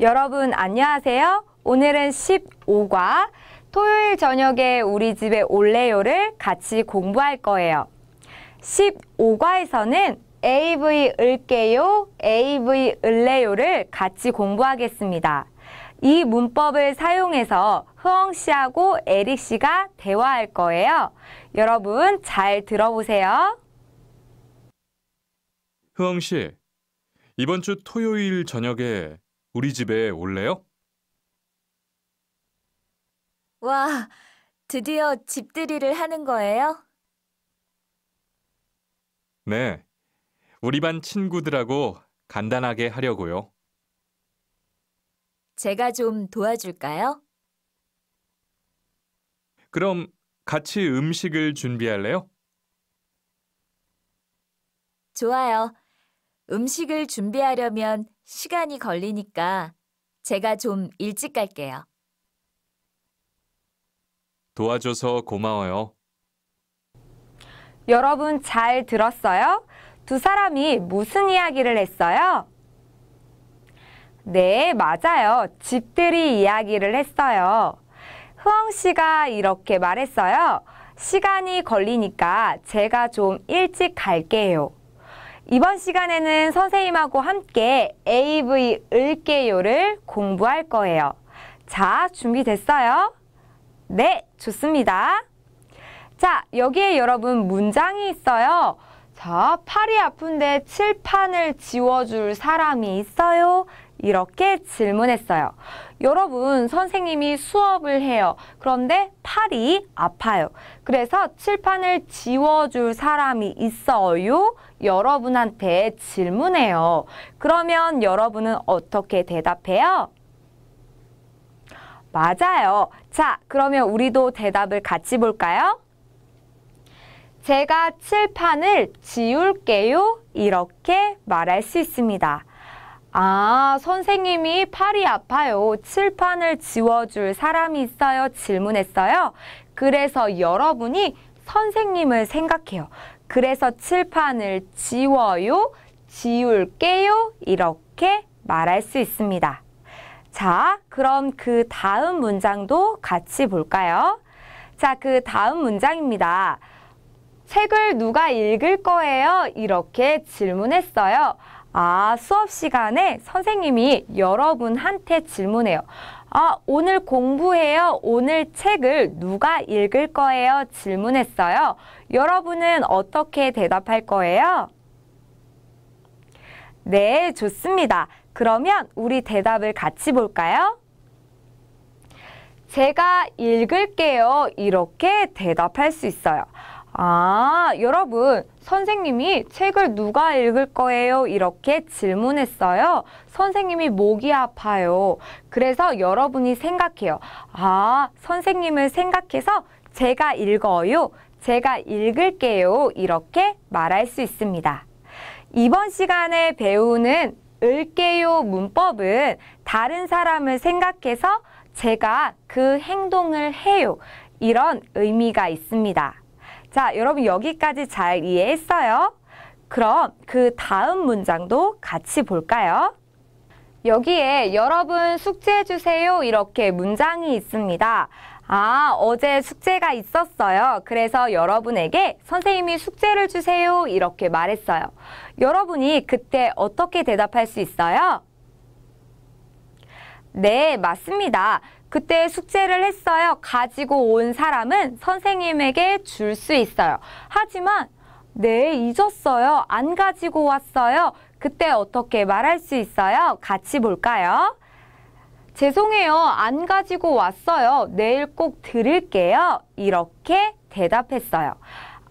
여러분 안녕하세요. 오늘은 15과 토요일 저녁에 우리 집의 올레요를 같이 공부할 거예요. 15과에서는 AV 을게요, AV 을레요를 같이 공부하겠습니다. 이 문법을 사용해서 흐엉 씨하고 에릭 씨가 대화할 거예요. 여러분 잘 들어보세요. 흐엉 씨, 이번 주 토요일 저녁에 우리 집에 올래요? 와, 드디어 집들이를 하는 거예요? 네. 우리 반 친구들하고 간단하게 하려고요. 제가 좀 도와줄까요? 그럼 같이 음식을 준비할래요? 좋아요. 음식을 준비하려면 시간이 걸리니까 제가 좀 일찍 갈게요. 도와줘서 고마워요. 여러분 잘 들었어요? 두 사람이 무슨 이야기를 했어요? 네, 맞아요. 집들이 이야기를 했어요. 흐엉 씨가 이렇게 말했어요. 시간이 걸리니까 제가 좀 일찍 갈게요. 이번 시간에는 선생님하고 함께 AV 을게요를 공부할 거예요. 자, 준비됐어요? 네, 좋습니다. 자, 여기에 여러분 문장이 있어요. 자, 팔이 아픈데 칠판을 지워줄 사람이 있어요? 이렇게 질문했어요. 여러분, 선생님이 수업을 해요. 그런데 팔이 아파요. 그래서 칠판을 지워줄 사람이 있어요? 여러분한테 질문해요. 그러면 여러분은 어떻게 대답해요? 맞아요. 자, 그러면 우리도 대답을 같이 볼까요? 제가 칠판을 지울게요. 이렇게 말할 수 있습니다. 아, 선생님이 팔이 아파요. 칠판을 지워줄 사람이 있어요? 질문했어요. 그래서 여러분이 선생님을 생각해요. 그래서 칠판을 지워요, 지울게요 이렇게 말할 수 있습니다. 자, 그럼 그 다음 문장도 같이 볼까요? 자, 그 다음 문장입니다. 책을 누가 읽을 거예요? 이렇게 질문했어요. 아, 수업 시간에 선생님이 여러분한테 질문해요. 아, 오늘 공부해요. 오늘 책을 누가 읽을 거예요? 질문했어요. 여러분은 어떻게 대답할 거예요? 네, 좋습니다. 그러면 우리 대답을 같이 볼까요? 제가 읽을게요. 이렇게 대답할 수 있어요. 아, 여러분, 선생님이 책을 누가 읽을 거예요? 이렇게 질문했어요. 선생님이 목이 아파요. 그래서 여러분이 생각해요. 아, 선생님을 생각해서 제가 읽어요. 제가 읽을게요. 이렇게 말할 수 있습니다. 이번 시간에 배우는 읽게요 문법은 다른 사람을 생각해서 제가 그 행동을 해요. 이런 의미가 있습니다. 자, 여러분 여기까지 잘 이해했어요? 그럼 그 다음 문장도 같이 볼까요? 여기에 여러분 숙제해주세요 이렇게 문장이 있습니다. 아, 어제 숙제가 있었어요. 그래서 여러분에게 선생님이 숙제를 주세요 이렇게 말했어요. 여러분이 그때 어떻게 대답할 수 있어요? 네, 맞습니다. 그때 숙제를 했어요. 가지고 온 사람은 선생님에게 줄 수 있어요. 하지만 네, 잊었어요. 안 가지고 왔어요. 그때 어떻게 말할 수 있어요? 같이 볼까요? 죄송해요. 안 가지고 왔어요. 내일 꼭드릴게요 이렇게 대답했어요.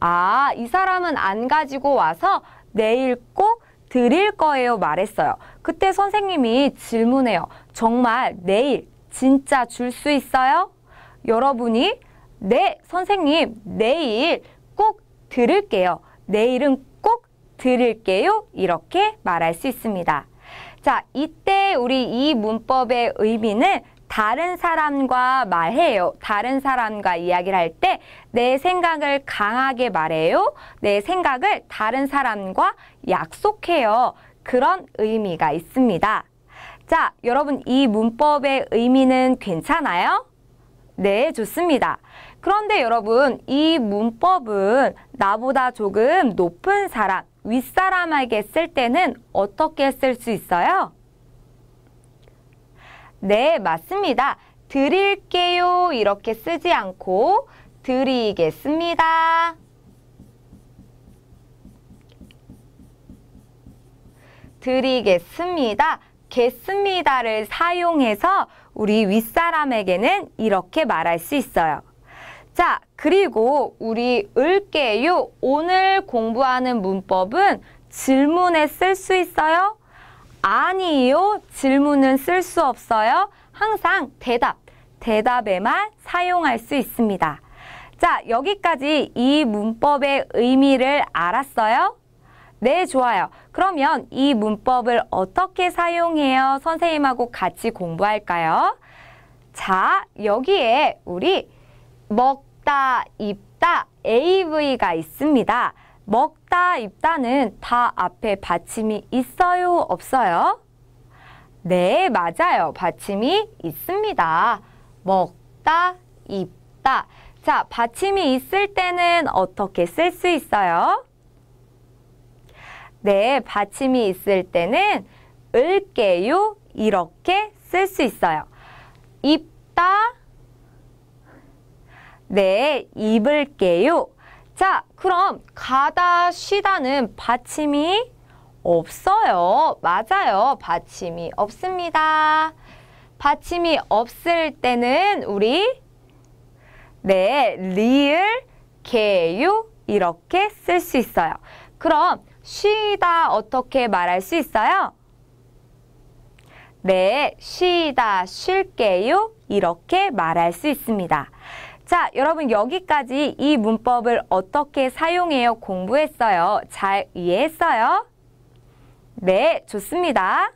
아, 이 사람은 안 가지고 와서 내일 꼭 드릴 거예요 말했어요. 그때 선생님이 질문해요. 정말 내일 진짜 줄 수 있어요? 여러분이 네, 선생님, 내일 꼭 들을게요. 내일은 꼭 들을게요. 이렇게 말할 수 있습니다. 자, 이때 우리 이 문법의 의미는 다른 사람과 말해요. 다른 사람과 이야기를 할 때 내 생각을 강하게 말해요. 내 생각을 다른 사람과 약속해요. 그런 의미가 있습니다. 자, 여러분 이 문법의 의미는 괜찮아요? 네, 좋습니다. 그런데 여러분 이 문법은 나보다 조금 높은 사람, 윗사람에게 쓸 때는 어떻게 쓸 수 있어요? 네, 맞습니다. 드릴게요 이렇게 쓰지 않고 드리겠습니다. 드리겠습니다. 겠습니다를 사용해서 우리 윗사람에게는 이렇게 말할 수 있어요. 자, 그리고 우리 을게요. 오늘 공부하는 문법은 질문에 쓸 수 있어요? 아니요. 질문은 쓸 수 없어요. 항상 대답, 대답에만 사용할 수 있습니다. 자, 여기까지 이 문법의 의미를 알았어요? 네, 좋아요. 그러면 이 문법을 어떻게 사용해요? 선생님하고 같이 공부할까요? 자, 여기에 우리 먹다, 입다, av가 있습니다. 먹다, 입다는 다 앞에 받침이 있어요, 없어요? 네, 맞아요. 받침이 있습니다. 먹다, 입다. 자, 받침이 있을 때는 어떻게 쓸 수 있어요? 네, 받침이 있을 때는 을게요 이렇게 쓸 수 있어요. 입다 네, 입을게요. 자, 그럼 가다 쉬다는 받침이 없어요. 맞아요. 받침이 없습니다. 받침이 없을 때는 우리 네, 리을, 게요 이렇게 쓸 수 있어요. 그럼 쉬다 어떻게 말할 수 있어요? 네, 쉬다 쉴게요 이렇게 말할 수 있습니다. 자, 여러분 여기까지 이 문법을 어떻게 사용해요 공부했어요? 잘 이해했어요? 네, 좋습니다.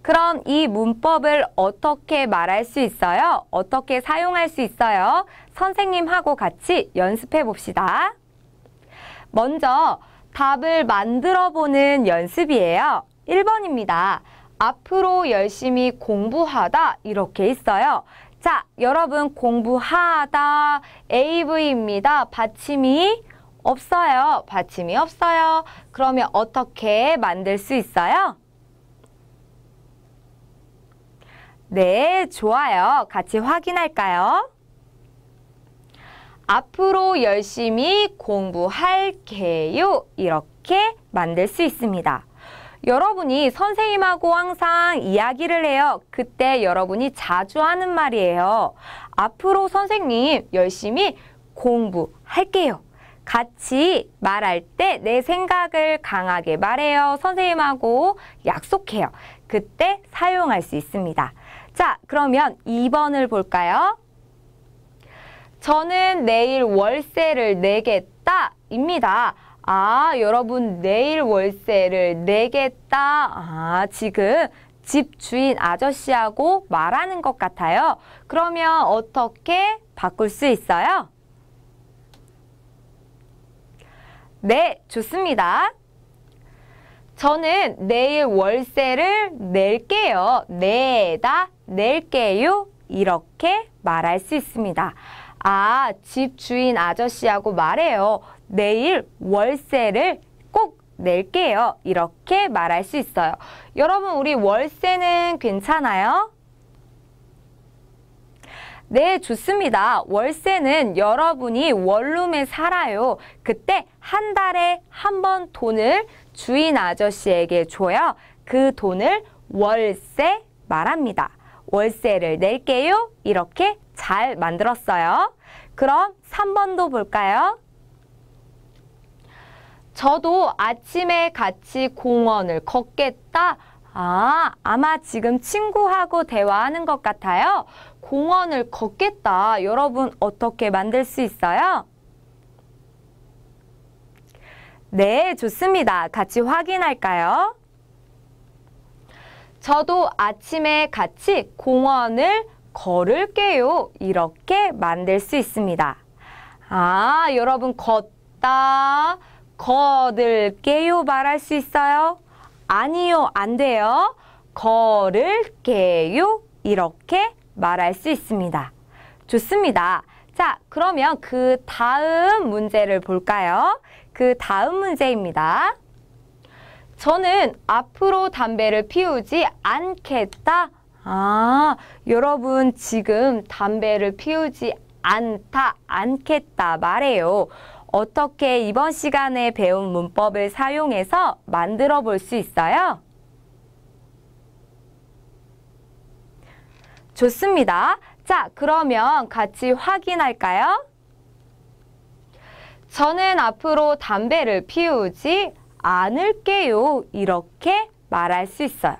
그럼 이 문법을 어떻게 말할 수 있어요? 어떻게 사용할 수 있어요? 선생님하고 같이 연습해 봅시다. 먼저 답을 만들어 보는 연습이에요. 1번입니다. 앞으로 열심히 공부하다 이렇게 있어요. 자, 여러분 공부하다 AV입니다. 받침이 없어요. 받침이 없어요. 그러면 어떻게 만들 수 있어요? 네, 좋아요. 같이 확인할까요? 앞으로 열심히 공부할게요. 이렇게 만들 수 있습니다. 여러분이 선생님하고 항상 이야기를 해요. 그때 여러분이 자주 하는 말이에요. 앞으로 선생님 열심히 공부할게요. 같이 말할 때 내 생각을 강하게 말해요. 선생님하고 약속해요. 그때 사용할 수 있습니다. 자, 그러면 2번을 볼까요? 저는 내일 월세를 내겠다 입니다. 아, 여러분 내일 월세를 내겠다. 아, 지금 집 주인 아저씨하고 말하는 것 같아요. 그러면 어떻게 바꿀 수 있어요? 네, 좋습니다. 저는 내일 월세를 낼게요. 내다, 네, 낼게요. 이렇게 말할 수 있습니다. 아, 집 주인 아저씨하고 말해요. 내일 월세를 꼭 낼게요. 이렇게 말할 수 있어요. 여러분, 우리 월세는 괜찮아요? 네, 좋습니다. 월세는 여러분이 원룸에 살아요. 그때 한 달에 한 번 돈을 주인 아저씨에게 줘요. 그 돈을 월세 말합니다. 월세를 낼게요. 이렇게 잘 만들었어요. 그럼 3번도 볼까요? 저도 아침에 같이 공원을 걷겠다. 아, 아마 지금 친구하고 대화하는 것 같아요. 공원을 걷겠다. 여러분 어떻게 만들 수 있어요? 네, 좋습니다. 같이 확인할까요? 저도 아침에 같이 공원을 걸을게요. 이렇게 만들 수 있습니다. 아, 여러분 걷다, 거들게요 말할 수 있어요? 아니요, 안 돼요. 걸을게요. 이렇게 말할 수 있습니다. 좋습니다. 자, 그러면 그 다음 문제를 볼까요? 그 다음 문제입니다. 저는 앞으로 담배를 피우지 않겠다. 아, 여러분 지금 담배를 피우지 않다, 않겠다 말해요. 어떻게 이번 시간에 배운 문법을 사용해서 만들어 볼 수 있어요? 좋습니다. 자, 그러면 같이 확인할까요? 저는 앞으로 담배를 피우지 않을게요. 이렇게 말할 수 있어요.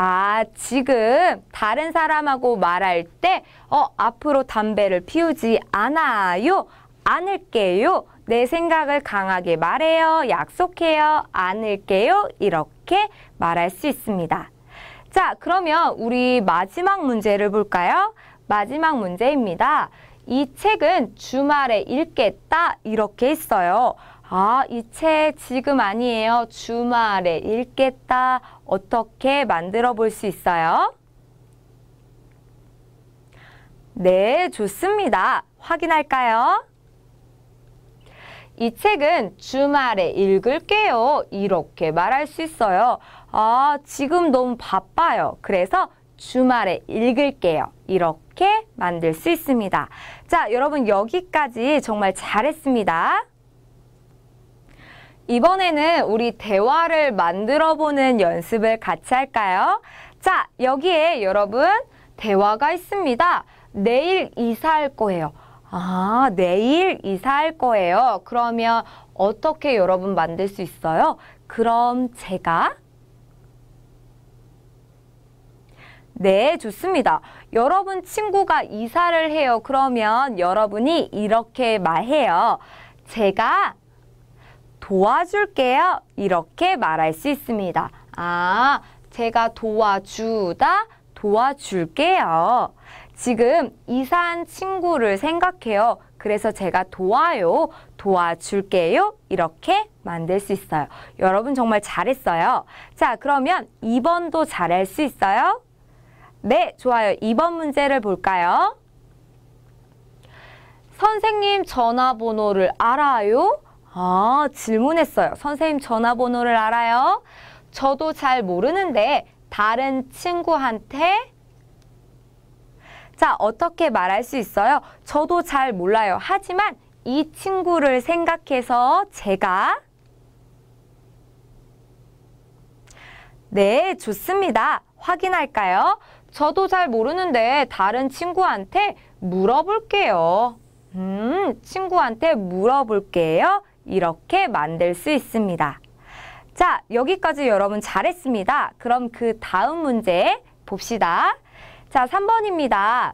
아, 지금 다른 사람하고 말할 때 어, 앞으로 담배를 피우지 않아요. 않을게요. 내 생각을 강하게 말해요. 약속해요. 않을게요. 이렇게 말할 수 있습니다. 자, 그러면 우리 마지막 문제를 볼까요? 마지막 문제입니다. 이 책은 주말에 읽겠다 이렇게 했어요 아, 이 책 지금 아니에요. 주말에 읽겠다. 어떻게 만들어 볼 수 있어요? 네, 좋습니다. 확인할까요? 이 책은 주말에 읽을게요. 이렇게 말할 수 있어요. 아, 지금 너무 바빠요. 그래서 주말에 읽을게요. 이렇게 만들 수 있습니다. 자, 여러분 여기까지 정말 잘했습니다. 이번에는 우리 대화를 만들어 보는 연습을 같이 할까요? 자, 여기에 여러분 대화가 있습니다. 내일 이사할 거예요. 아, 내일 이사할 거예요. 그러면 어떻게 여러분 만들 수 있어요? 그럼 제가 네, 좋습니다. 여러분 친구가 이사를 해요. 그러면 여러분이 이렇게 말해요. 제가 도와줄게요. 이렇게 말할 수 있습니다. 아, 제가 도와주다, 도와줄게요. 지금 이사한 친구를 생각해요. 그래서 제가 도와요, 도와줄게요 이렇게 만들 수 있어요. 여러분 정말 잘했어요. 자, 그러면 2번도 잘할 수 있어요? 네, 좋아요. 2번 문제를 볼까요? 선생님 전화번호를 알아요? 아, 질문했어요. 선생님 전화번호를 알아요? 저도 잘 모르는데 다른 친구한테 자, 어떻게 말할 수 있어요? 저도 잘 몰라요. 하지만 이 친구를 생각해서 제가 네, 좋습니다. 확인할까요? 저도 잘 모르는데 다른 친구한테 물어볼게요. 음, 친구한테 물어볼게요. 이렇게 만들 수 있습니다. 자, 여기까지 여러분 잘했습니다. 그럼 그 다음 문제 봅시다. 자, 3번입니다.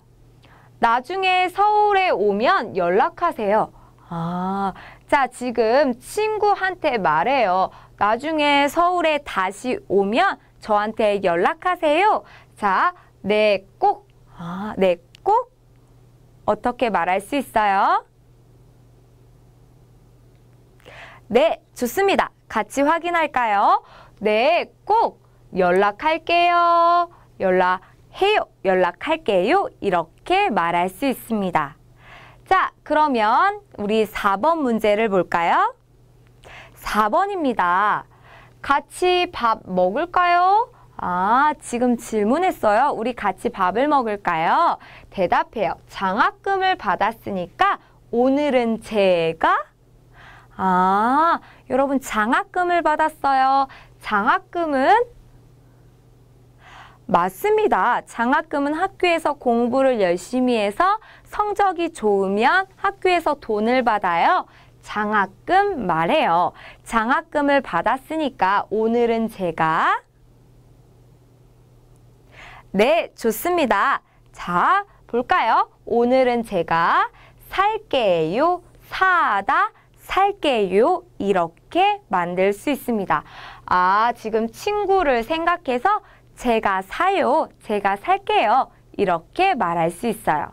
나중에 서울에 오면 연락하세요. 아, 자, 지금 친구한테 말해요. 나중에 서울에 다시 오면 저한테 연락하세요. 자, 네, 꼭. 아, 네, 꼭. 어떻게 말할 수 있어요? 네, 좋습니다. 같이 확인할까요? 네, 꼭 연락할게요. 연락해요. 연락할게요. 이렇게 말할 수 있습니다. 자, 그러면 우리 4번 문제를 볼까요? 4번입니다. 같이 밥 먹을까요? 아, 지금 질문했어요. 우리 같이 밥을 먹을까요? 대답해요. 장학금을 받았으니까 오늘은 제가 아, 여러분 장학금을 받았어요. 장학금은 맞습니다. 장학금은 학교에서 공부를 열심히 해서 성적이 좋으면 학교에서 돈을 받아요. 장학금 말해요. 장학금을 받았으니까 오늘은 제가 네, 좋습니다. 자, 볼까요? 오늘은 제가 살게요, 사다 살게요. 이렇게 만들 수 있습니다. 아, 지금 친구를 생각해서 제가 사요. 제가 살게요. 이렇게 말할 수 있어요.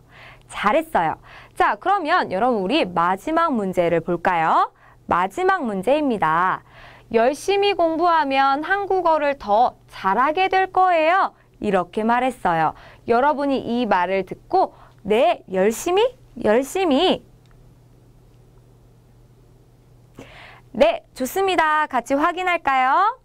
잘했어요. 자, 그러면 여러분 우리 마지막 문제를 볼까요? 마지막 문제입니다. 열심히 공부하면 한국어를 더 잘하게 될 거예요. 이렇게 말했어요. 여러분이 이 말을 듣고 네, 열심히, 열심히 네, 좋습니다. 같이 확인할까요?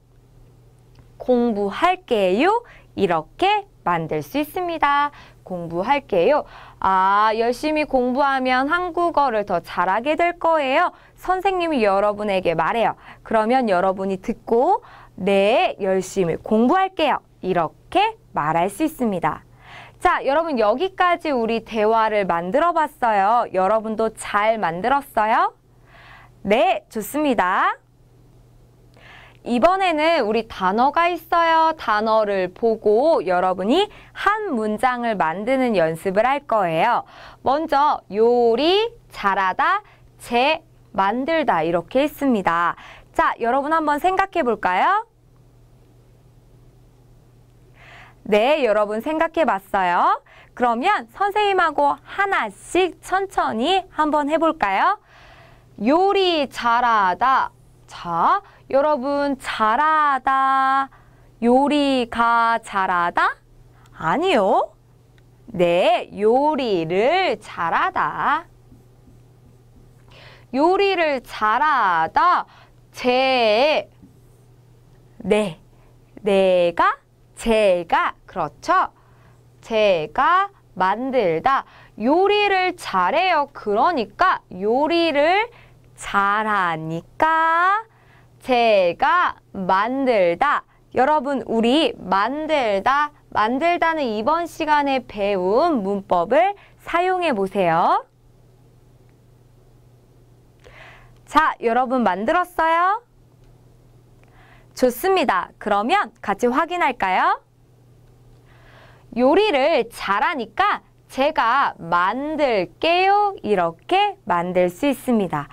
공부할게요. 이렇게 만들 수 있습니다. 공부할게요. 아, 열심히 공부하면 한국어를 더 잘하게 될 거예요. 선생님이 여러분에게 말해요. 그러면 여러분이 듣고 네, 열심히 공부할게요. 이렇게 말할 수 있습니다. 자, 여러분 여기까지 우리 대화를 만들어 봤어요. 여러분도 잘 만들었어요? 네, 좋습니다. 이번에는 우리 단어가 있어요. 단어를 보고 여러분이 한 문장을 만드는 연습을 할 거예요. 먼저 요리, 잘하다, 재, 만들다 이렇게 했습니다 자, 여러분 한번 생각해 볼까요? 네, 여러분 생각해 봤어요. 그러면 선생님하고 하나씩 천천히 한번 해볼까요? 요리 잘하다. 자, 여러분 잘하다, 요리가 잘하다? 아니요. 네, 요리를 잘하다. 요리를 잘하다. 제, 네, 내가, 제가, 그렇죠? 제가 만들다. 요리를 잘해요. 그러니까 요리를 잘하니까 제가 만들다. 여러분 우리 만들다, 만들다는 이번 시간에 배운 문법을 사용해 보세요. 자, 여러분 만들었어요? 좋습니다. 그러면 같이 확인할까요? 요리를 잘하니까 제가 만들게요. 이렇게 만들 수 있습니다.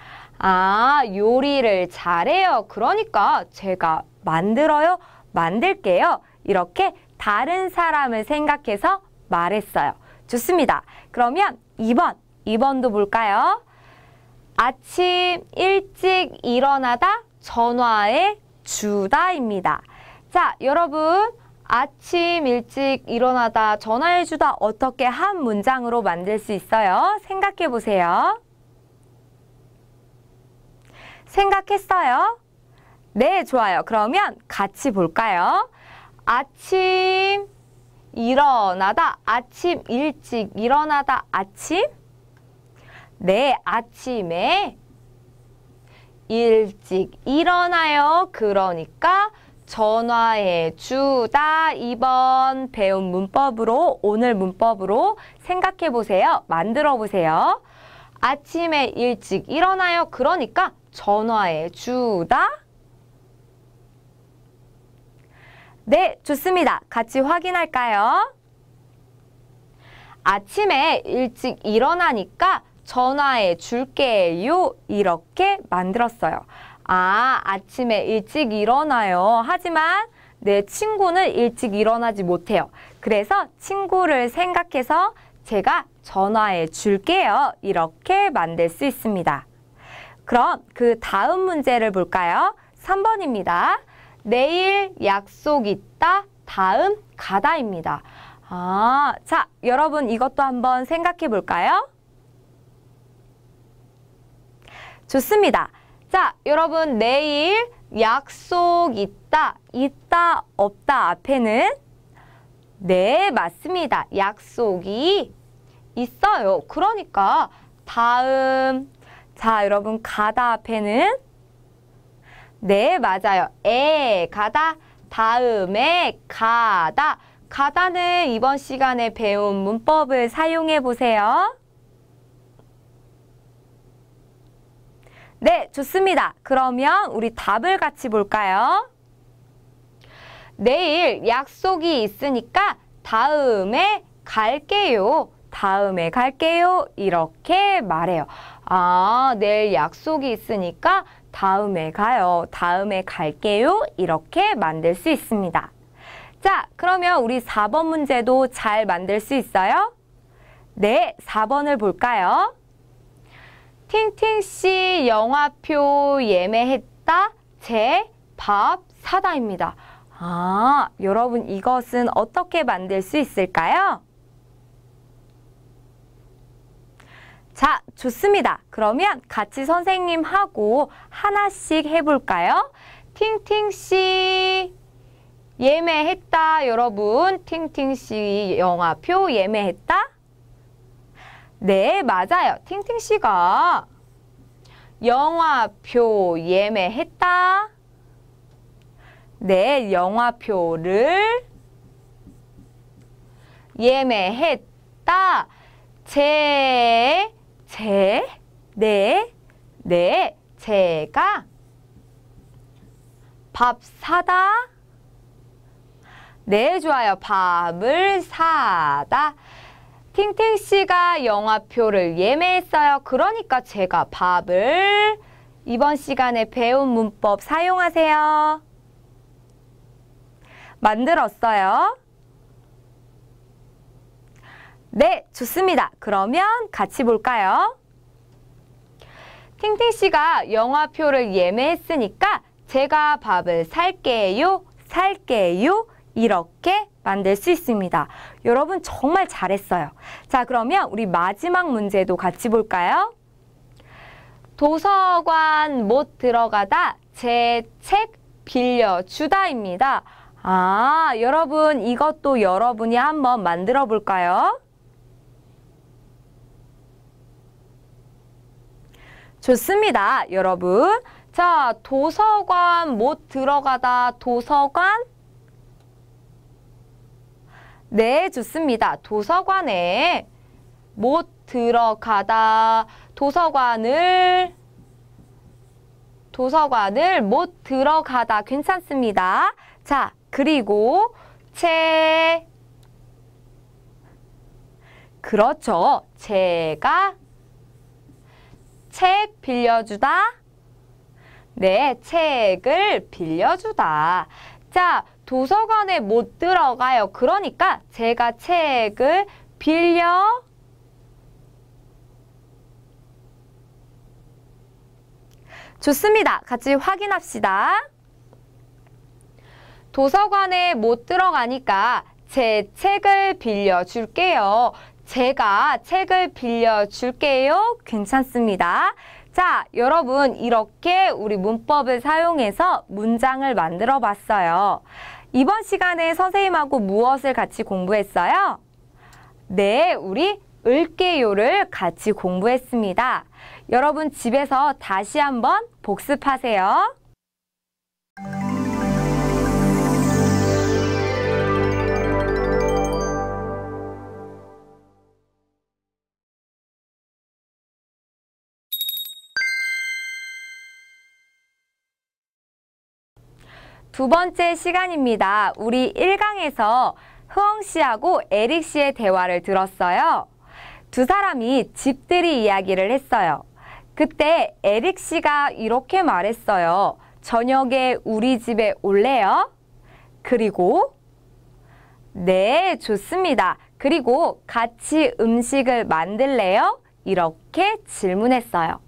아, 요리를 잘해요. 그러니까 제가 만들어요. 만들게요. 이렇게 다른 사람을 생각해서 말했어요. 좋습니다. 그러면 2번, 2번도 볼까요? 아침 일찍 일어나다 전화에 주다입니다. 자, 여러분 아침 일찍 일어나다 전화해 주다 어떻게 한 문장으로 만들 수 있어요? 생각해 보세요. 생각했어요? 네, 좋아요. 그러면 같이 볼까요? 아침 일어나다, 아침 일찍 일어나다, 아침? 네, 아침에 일찍 일어나요. 그러니까 전화해 주다 이번 배운 문법으로 오늘 문법으로 생각해 보세요. 만들어 보세요. 아침에 일찍 일어나요. 그러니까 전화해 주다? 네, 좋습니다. 같이 확인할까요? 아침에 일찍 일어나니까 전화해 줄게요. 이렇게 만들었어요. 아, 아침에 일찍 일어나요. 하지만 내 친구는 일찍 일어나지 못해요. 그래서 친구를 생각해서 제가 전화해 줄게요. 이렇게 만들 수 있습니다. 그럼 그 다음 문제를 볼까요? 3번입니다. 내일 약속 있다. 다음 가다입니다. 아, 자, 여러분 이것도 한번 생각해 볼까요? 좋습니다. 자, 여러분 내일 약속 있다, 있다, 없다 앞에는 네, 맞습니다. 약속이 있어요. 그러니까 다음 자, 여러분 가다 앞에는 네, 맞아요. 에, 가다, 다음에 가다. 가다는 이번 시간에 배운 문법을 사용해 보세요. 네, 좋습니다. 그러면 우리 답을 같이 볼까요? 내일 약속이 있으니까 다음에 갈게요. 다음에 갈게요. 이렇게 말해요. 아, 내일 네, 약속이 있으니까 다음에 가요. 다음에 갈게요. 이렇게 만들 수 있습니다. 자, 그러면 우리 4번 문제도 잘 만들 수 있어요? 네, 4번을 볼까요? 팅팅씨 영화표 예매했다. 제 밥 사다입니다. 아, 여러분 이것은 어떻게 만들 수 있을까요? 자, 좋습니다. 그러면 같이 선생님하고 하나씩 해볼까요? 팅팅씨 예매했다, 여러분. 팅팅씨 영화표 예매했다? 네, 맞아요. 팅팅씨가 영화표 예매했다. 네, 영화표를 예매했다. 제 제, 네, 네, 제가 밥 사다. 네, 좋아요. 밥을 사다. 팅팅 씨가 영화표를 예매했어요. 그러니까 제가 밥을 이번 시간에 배운 문법 사용하세요. 만들었어요. 네, 좋습니다. 그러면 같이 볼까요? 팅팅 씨가 영화표를 예매했으니까 제가 밥을 살게요, 살게요 이렇게 만들 수 있습니다. 여러분 정말 잘했어요. 자, 그러면 우리 마지막 문제도 같이 볼까요? 도서관 못 들어가다 제 책 빌려주다입니다. 아, 여러분 이것도 여러분이 한번 만들어 볼까요? 좋습니다, 여러분. 자, 도서관 못 들어가다 도서관 네, 좋습니다. 도서관에 못 들어가다 도서관을 도서관을 못 들어가다 괜찮습니다. 자, 그리고 책 그렇죠. 제가 책 빌려주다. 네, 책을 빌려주다. 자, 도서관에 못 들어가요. 그러니까 제가 책을 빌려 좋습니다. 같이 확인합시다. 도서관에 못 들어가니까 제 책을 빌려줄게요. 제가 책을 빌려줄게요. 괜찮습니다. 자, 여러분 이렇게 우리 문법을 사용해서 문장을 만들어 봤어요. 이번 시간에 선생님하고 무엇을 같이 공부했어요? 네, 우리 을게요를 같이 공부했습니다. 여러분 집에서 다시 한번 복습하세요. 두 번째 시간입니다. 우리 1강에서 흐엉 씨하고 에릭 씨의 대화를 들었어요. 두 사람이 집들이 이야기를 했어요. 그때 에릭 씨가 이렇게 말했어요. 저녁에 우리 집에 올래요? 그리고 네, 좋습니다. 그리고 같이 음식을 만들래요? 이렇게 질문했어요.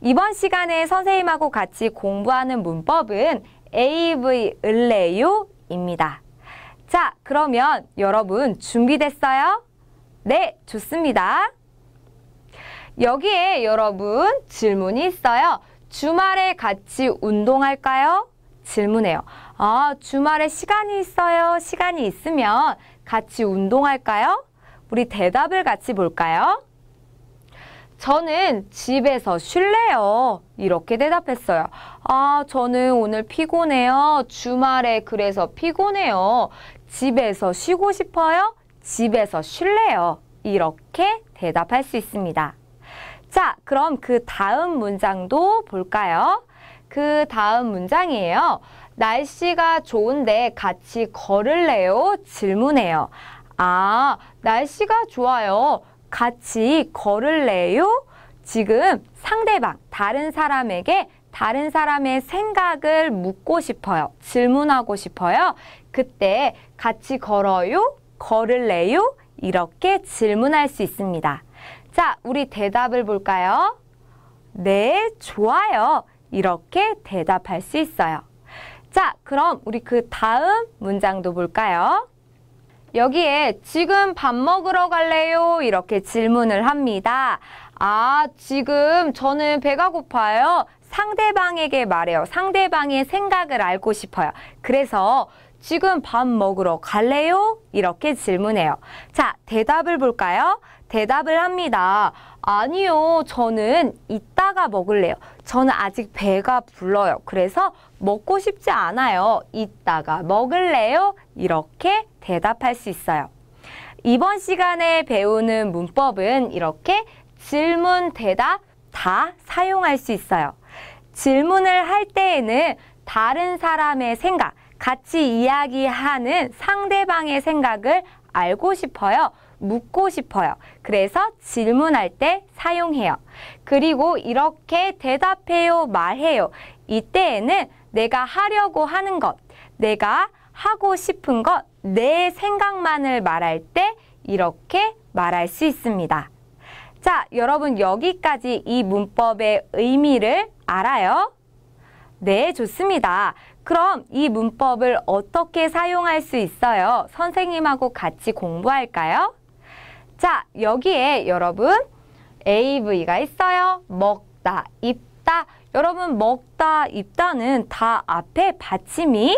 이번 시간에 선생님하고 같이 공부하는 문법은 AV 을래요? 입니다. 자, 그러면 여러분 준비됐어요? 네, 좋습니다. 여기에 여러분 질문이 있어요. 주말에 같이 운동할까요? 질문해요. 아, 주말에 시간이 있어요. 시간이 있으면 같이 운동할까요? 우리 대답을 같이 볼까요? 저는 집에서 쉴래요. 이렇게 대답했어요. 아, 저는 오늘 피곤해요. 주말에 그래서 피곤해요. 집에서 쉬고 싶어요. 집에서 쉴래요. 이렇게 대답할 수 있습니다. 자, 그럼 그 다음 문장도 볼까요? 그 다음 문장이에요. 날씨가 좋은데 같이 걸을래요? 질문해요. 아, 날씨가 좋아요. 같이 걸을래요? 지금 상대방, 다른 사람에게 다른 사람의 생각을 묻고 싶어요. 질문하고 싶어요. 그때 같이 걸어요? 걸을래요? 이렇게 질문할 수 있습니다. 자, 우리 대답을 볼까요? 네, 좋아요. 이렇게 대답할 수 있어요. 자, 그럼 우리 그 다음 문장도 볼까요? 여기에 지금 밥 먹으러 갈래요? 이렇게 질문을 합니다. 아, 지금 저는 배가 고파요. 상대방에게 말해요. 상대방의 생각을 알고 싶어요. 그래서 지금 밥 먹으러 갈래요? 이렇게 질문해요. 자, 대답을 볼까요? 대답을 합니다. 아니요, 저는 이따가 먹을래요. 저는 아직 배가 불러요. 그래서 먹고 싶지 않아요. 이따가 먹을래요? 이렇게 대답할 수 있어요. 이번 시간에 배우는 문법은 이렇게 질문, 대답 다 사용할 수 있어요. 질문을 할 때에는 다른 사람의 생각, 같이 이야기하는 상대방의 생각을 알고 싶어요. 묻고 싶어요. 그래서 질문할 때 사용해요. 그리고 이렇게 대답해요, 말해요. 이때에는 내가 하려고 하는 것, 내가 하고 싶은 것, 내 생각만을 말할 때 이렇게 말할 수 있습니다. 자, 여러분 여기까지 이 문법의 의미를 알아요? 네, 좋습니다. 그럼 이 문법을 어떻게 사용할 수 있어요? 선생님하고 같이 공부할까요? 자, 여기에 여러분 AV가 있어요. 먹다, 입다. 여러분 먹다, 입다는 다 앞에 받침이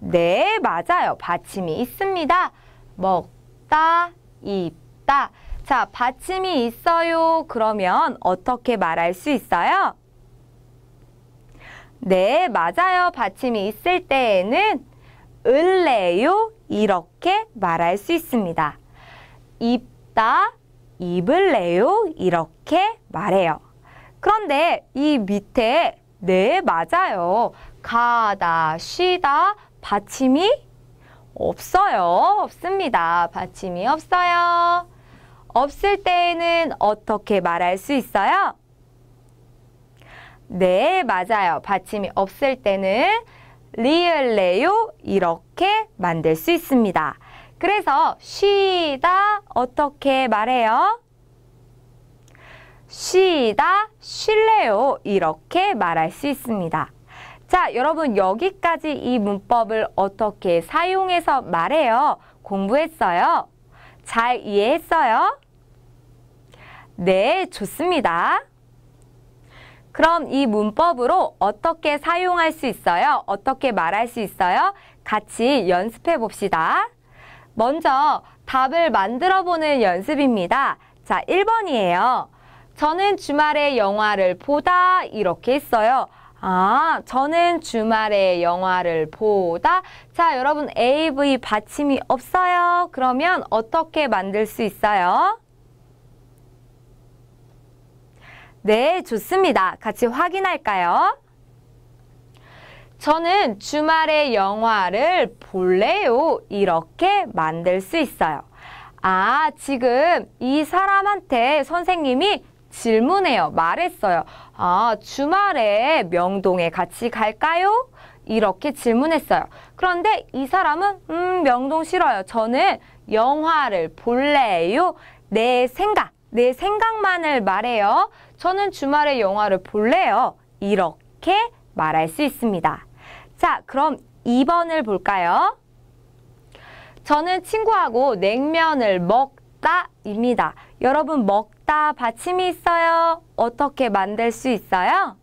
네, 맞아요. 받침이 있습니다. 먹다, 입다. 자, 받침이 있어요. 그러면 어떻게 말할 수 있어요? 네, 맞아요. 받침이 있을 때에는 을래요 이렇게 말할 수 있습니다. 입다, 입을래요 이렇게 말해요. 그런데 이 밑에 네 맞아요. 가다, 쉬다 받침이 없어요. 없습니다. 받침이 없어요. 없을 때에는 어떻게 말할 수 있어요? 네, 맞아요. 받침이 없을 때는 리을레요 이렇게 만들 수 있습니다. 그래서 쉬다 어떻게 말해요? 쉬다, 쉴래요 이렇게 말할 수 있습니다. 자, 여러분 여기까지 이 문법을 어떻게 사용해서 말해요? 공부했어요? 잘 이해했어요? 네, 좋습니다. 그럼 이 문법으로 어떻게 사용할 수 있어요? 어떻게 말할 수 있어요? 같이 연습해 봅시다. 먼저 답을 만들어 보는 연습입니다. 자, 1번이에요. 저는 주말에 영화를 보다 이렇게 했어요. 아, 저는 주말에 영화를 보다. 자, 여러분 AV 받침이 없어요. 그러면 어떻게 만들 수 있어요? 네, 좋습니다. 같이 확인할까요? 저는 주말에 영화를 볼래요. 이렇게 만들 수 있어요. 아, 지금 이 사람한테 선생님이 질문해요. 말했어요. 아, 주말에 명동에 같이 갈까요? 이렇게 질문했어요. 그런데 이 사람은 음, 명동 싫어요. 저는 영화를 볼래요. 내 생각, 내 생각만을 말해요. 저는 주말에 영화를 볼래요. 이렇게 말할 수 있습니다. 자, 그럼 2번을 볼까요? 저는 친구하고 냉면을 먹다 입니다. 여러분 먹다 받침이 있어요. 어떻게 만들 수 있어요?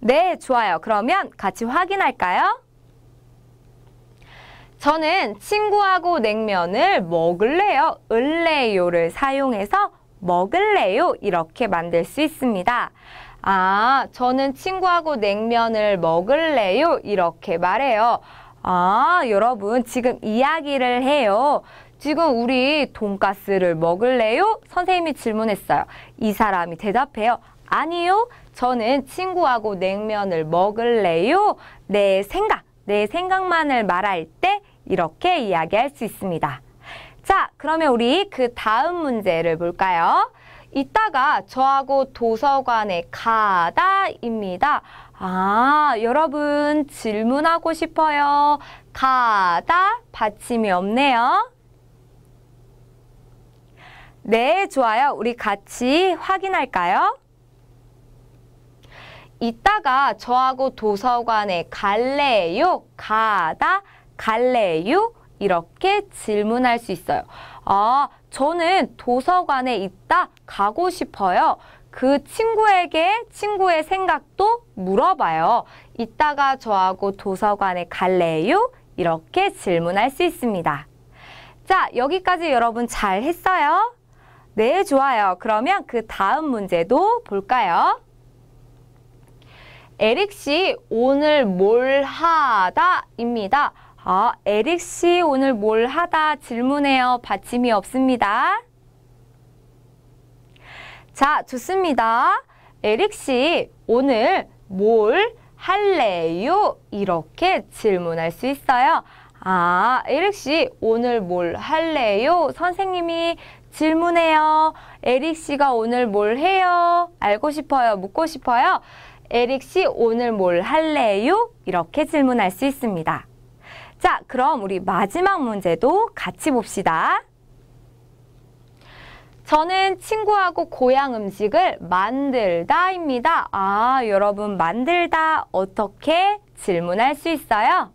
네, 좋아요. 그러면 같이 확인할까요? 저는 친구하고 냉면을 먹을래요, 을래요를 사용해서 먹을래요 이렇게 만들 수 있습니다. 아, 저는 친구하고 냉면을 먹을래요. 이렇게 말해요. 아, 여러분 지금 이야기를 해요. 지금 우리 돈가스를 먹을래요? 선생님이 질문했어요. 이 사람이 대답해요. 아니요. 저는 친구하고 냉면을 먹을래요. 내 생각, 내 생각만을 말할 때 이렇게 이야기할 수 있습니다. 자, 그러면 우리 그 다음 문제를 볼까요? 이따가 저하고 도서관에 가다입니다. 아, 여러분 질문하고 싶어요. 가다 받침이 없네요. 네, 좋아요. 우리 같이 확인할까요? 이따가 저하고 도서관에 갈래요? 가다 갈래요? 이렇게 질문할 수 있어요. 아, 저는 도서관에 있다 가고 싶어요. 그 친구에게 친구의 생각도 물어봐요. 이따가 저하고 도서관에 갈래요? 이렇게 질문할 수 있습니다. 자, 여기까지 여러분 잘 했어요? 네, 좋아요. 그러면 그 다음 문제도 볼까요? 에릭 씨 오늘 뭘 하다입니다. 아, 에릭 씨 오늘 뭘 하다 질문해요. 받침이 없습니다. 자, 좋습니다. 에릭 씨, 오늘 뭘 할래요? 이렇게 질문할 수 있어요. 아, 에릭 씨, 오늘 뭘 할래요? 선생님이 질문해요. 에릭 씨가 오늘 뭘 해요? 알고 싶어요? 묻고 싶어요? 에릭 씨, 오늘 뭘 할래요? 이렇게 질문할 수 있습니다. 자, 그럼 우리 마지막 문제도 같이 봅시다. 저는 친구하고 고향 음식을 만들다입니다. 아, 여러분 만들다 어떻게 질문할 수 있어요?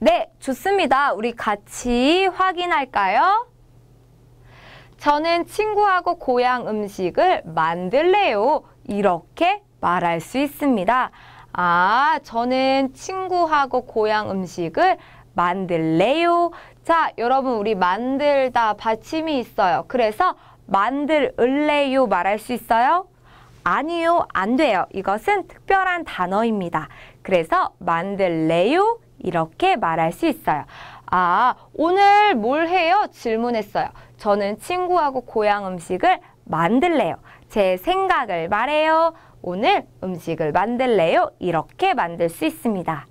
네, 좋습니다. 우리 같이 확인할까요? 저는 친구하고 고향 음식을 만들래요. 이렇게 말할 수 있습니다. 아, 저는 친구하고 고향 음식을 만들래요. 자, 여러분 우리 만들다 받침이 있어요. 그래서 만들을래요 말할 수 있어요? 아니요, 안 돼요. 이것은 특별한 단어입니다. 그래서 만들래요 이렇게 말할 수 있어요. 아, 오늘 뭘 해요? 질문했어요. 저는 친구하고 고향 음식을 만들래요. 제 생각을 말해요. 오늘 음식을 만들래요. 이렇게 만들 수 있습니다.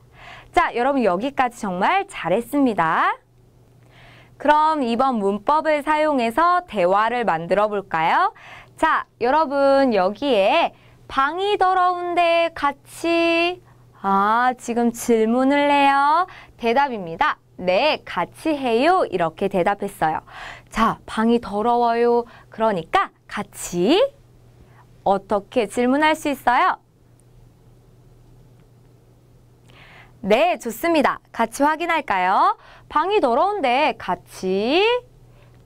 자, 여러분 여기까지 정말 잘했습니다. 그럼 이번 문법을 사용해서 대화를 만들어 볼까요? 자, 여러분 여기에 방이 더러운데 같이 아, 지금 질문을 해요. 대답입니다. 네, 같이 해요. 이렇게 대답했어요. 자, 방이 더러워요. 그러니까 같이 어떻게 질문할 수 있어요? 네, 좋습니다. 같이 확인할까요? 방이 더러운데 같이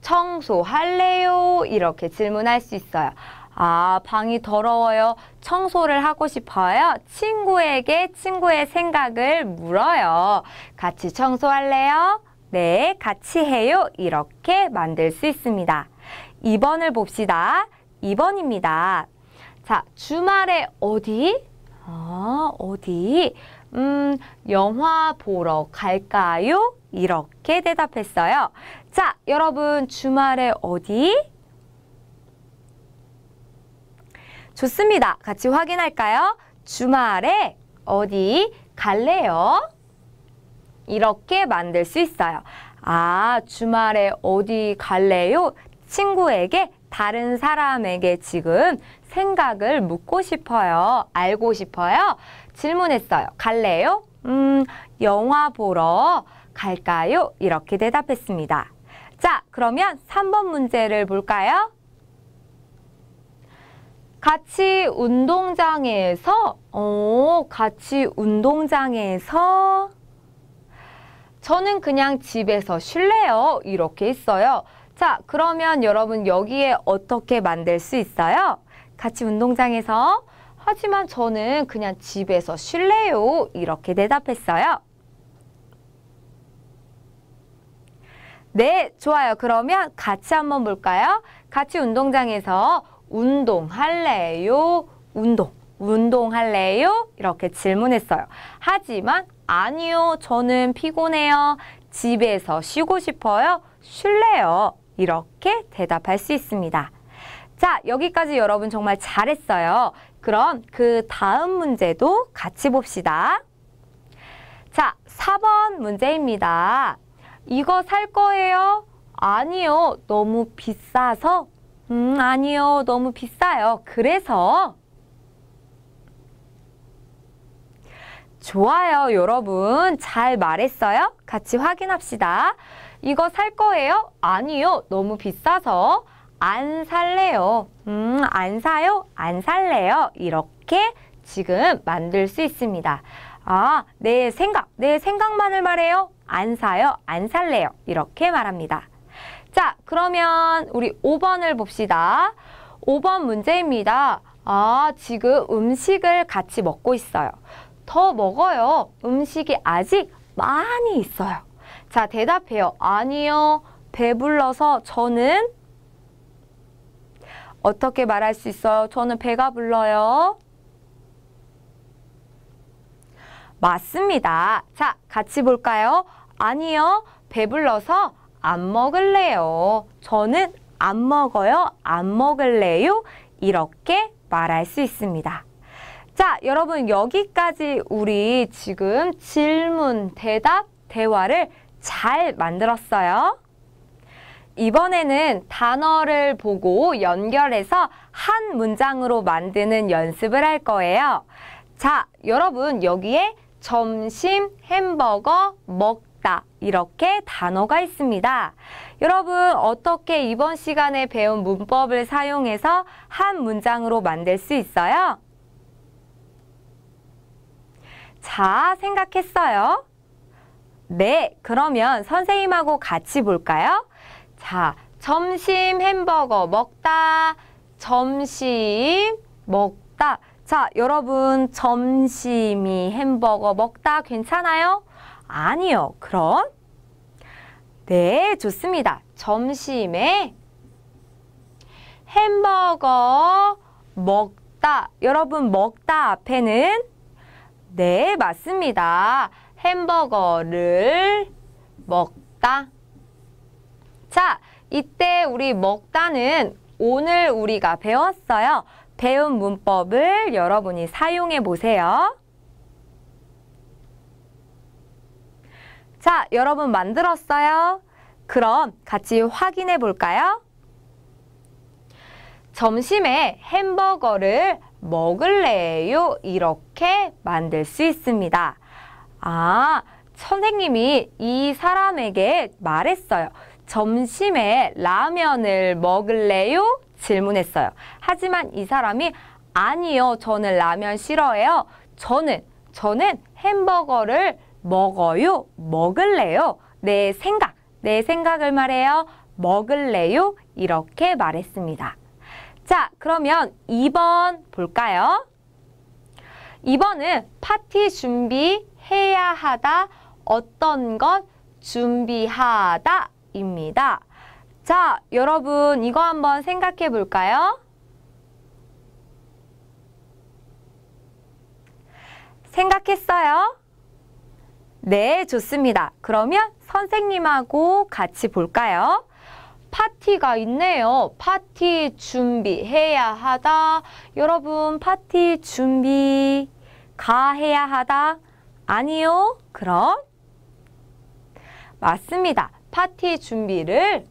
청소할래요? 이렇게 질문할 수 있어요. 아, 방이 더러워요. 청소를 하고 싶어요. 친구에게 친구의 생각을 물어요. 같이 청소할래요? 네, 같이 해요. 이렇게 만들 수 있습니다. 2번을 봅시다. 2번입니다. 자, 주말에 어디? 아, 어디? 음, 영화 보러 갈까요? 이렇게 대답했어요. 자, 여러분 주말에 어디? 좋습니다. 같이 확인할까요? 주말에 어디 갈래요? 이렇게 만들 수 있어요. 아, 주말에 어디 갈래요? 친구에게 다른 사람에게 지금 생각을 묻고 싶어요. 알고 싶어요. 질문했어요. 갈래요? 음, 영화 보러 갈까요? 이렇게 대답했습니다. 자, 그러면 3번 문제를 볼까요? 같이 운동장에서 어, 같이 운동장에서 저는 그냥 집에서 쉴래요. 이렇게 있어요. 자, 그러면 여러분 여기에 어떻게 만들 수 있어요? 같이 운동장에서 하지만 저는 그냥 집에서 쉴래요. 이렇게 대답했어요. 네, 좋아요. 그러면 같이 한번 볼까요? 같이 운동장에서 운동할래요? 운동. 운동할래요? 이렇게 질문했어요. 하지만 아니요. 저는 피곤해요. 집에서 쉬고 싶어요. 쉴래요. 이렇게 대답할 수 있습니다. 자, 여기까지 여러분 정말 잘했어요. 그럼 그 다음 문제도 같이 봅시다. 자, 4번 문제입니다. 이거 살 거예요? 아니요. 너무 비싸서. 음, 아니요. 너무 비싸요. 그래서. 좋아요, 여러분. 잘 말했어요? 같이 확인합시다. 이거 살 거예요? 아니요. 너무 비싸서. 안 살래요. 음, 안 사요? 안 살래요. 이렇게 지금 만들 수 있습니다. 아, 내 생각, 내 생각만을 말해요. 안 사요, 안 살래요 이렇게 말합니다. 자, 그러면 우리 5번을 봅시다. 5번 문제입니다. 아, 지금 음식을 같이 먹고 있어요. 더 먹어요. 음식이 아직 많이 있어요. 자, 대답해요. 아니요. 배불러서 저는 어떻게 말할 수 있어요? 저는 배가 불러요. 맞습니다. 자, 같이 볼까요? 아니요. 배불러서 안 먹을래요. 저는 안 먹어요. 안 먹을래요. 이렇게 말할 수 있습니다. 자, 여러분 여기까지 우리 지금 질문, 대답, 대화를 잘 만들었어요. 이번에는 단어를 보고 연결해서 한 문장으로 만드는 연습을 할 거예요. 자, 여러분 여기에 점심, 햄버거, 먹다 이렇게 단어가 있습니다. 여러분 어떻게 이번 시간에 배운 문법을 사용해서 한 문장으로 만들 수 있어요? 자, 생각했어요. 네, 그러면 선생님하고 같이 볼까요? 자, 점심 햄버거 먹다, 점심 먹다. 자, 여러분 점심이 햄버거 먹다 괜찮아요? 아니요. 그럼 네, 좋습니다. 점심에 햄버거 먹다. 여러분 먹다 앞에는 네, 맞습니다. 햄버거를 먹다. 자, 이때 우리 먹다는 오늘 우리가 배웠어요. 배운 문법을 여러분이 사용해 보세요. 자, 여러분 만들었어요? 그럼 같이 확인해 볼까요? 점심에 햄버거를 먹을래요? 이렇게 만들 수 있습니다. 아, 선생님이 이 사람에게 말했어요. 점심에 라면을 먹을래요? 질문했어요. 하지만 이 사람이 아니요, 저는 라면 싫어해요. 저는, 저는 햄버거를 먹어요, 먹을래요. 내 생각, 내 생각을 말해요. 먹을래요. 이렇게 말했습니다. 자, 그러면 2번 볼까요? 2번은 파티 준비해야 하다, 어떤 것 준비하다 입니다. 자, 여러분 이거 한번 생각해 볼까요? 생각했어요? 네, 좋습니다. 그러면 선생님하고 같이 볼까요? 파티가 있네요. 파티 준비해야 하다. 여러분, 파티 준비 가해야 하다. 아니요. 그럼 맞습니다. 파티 준비를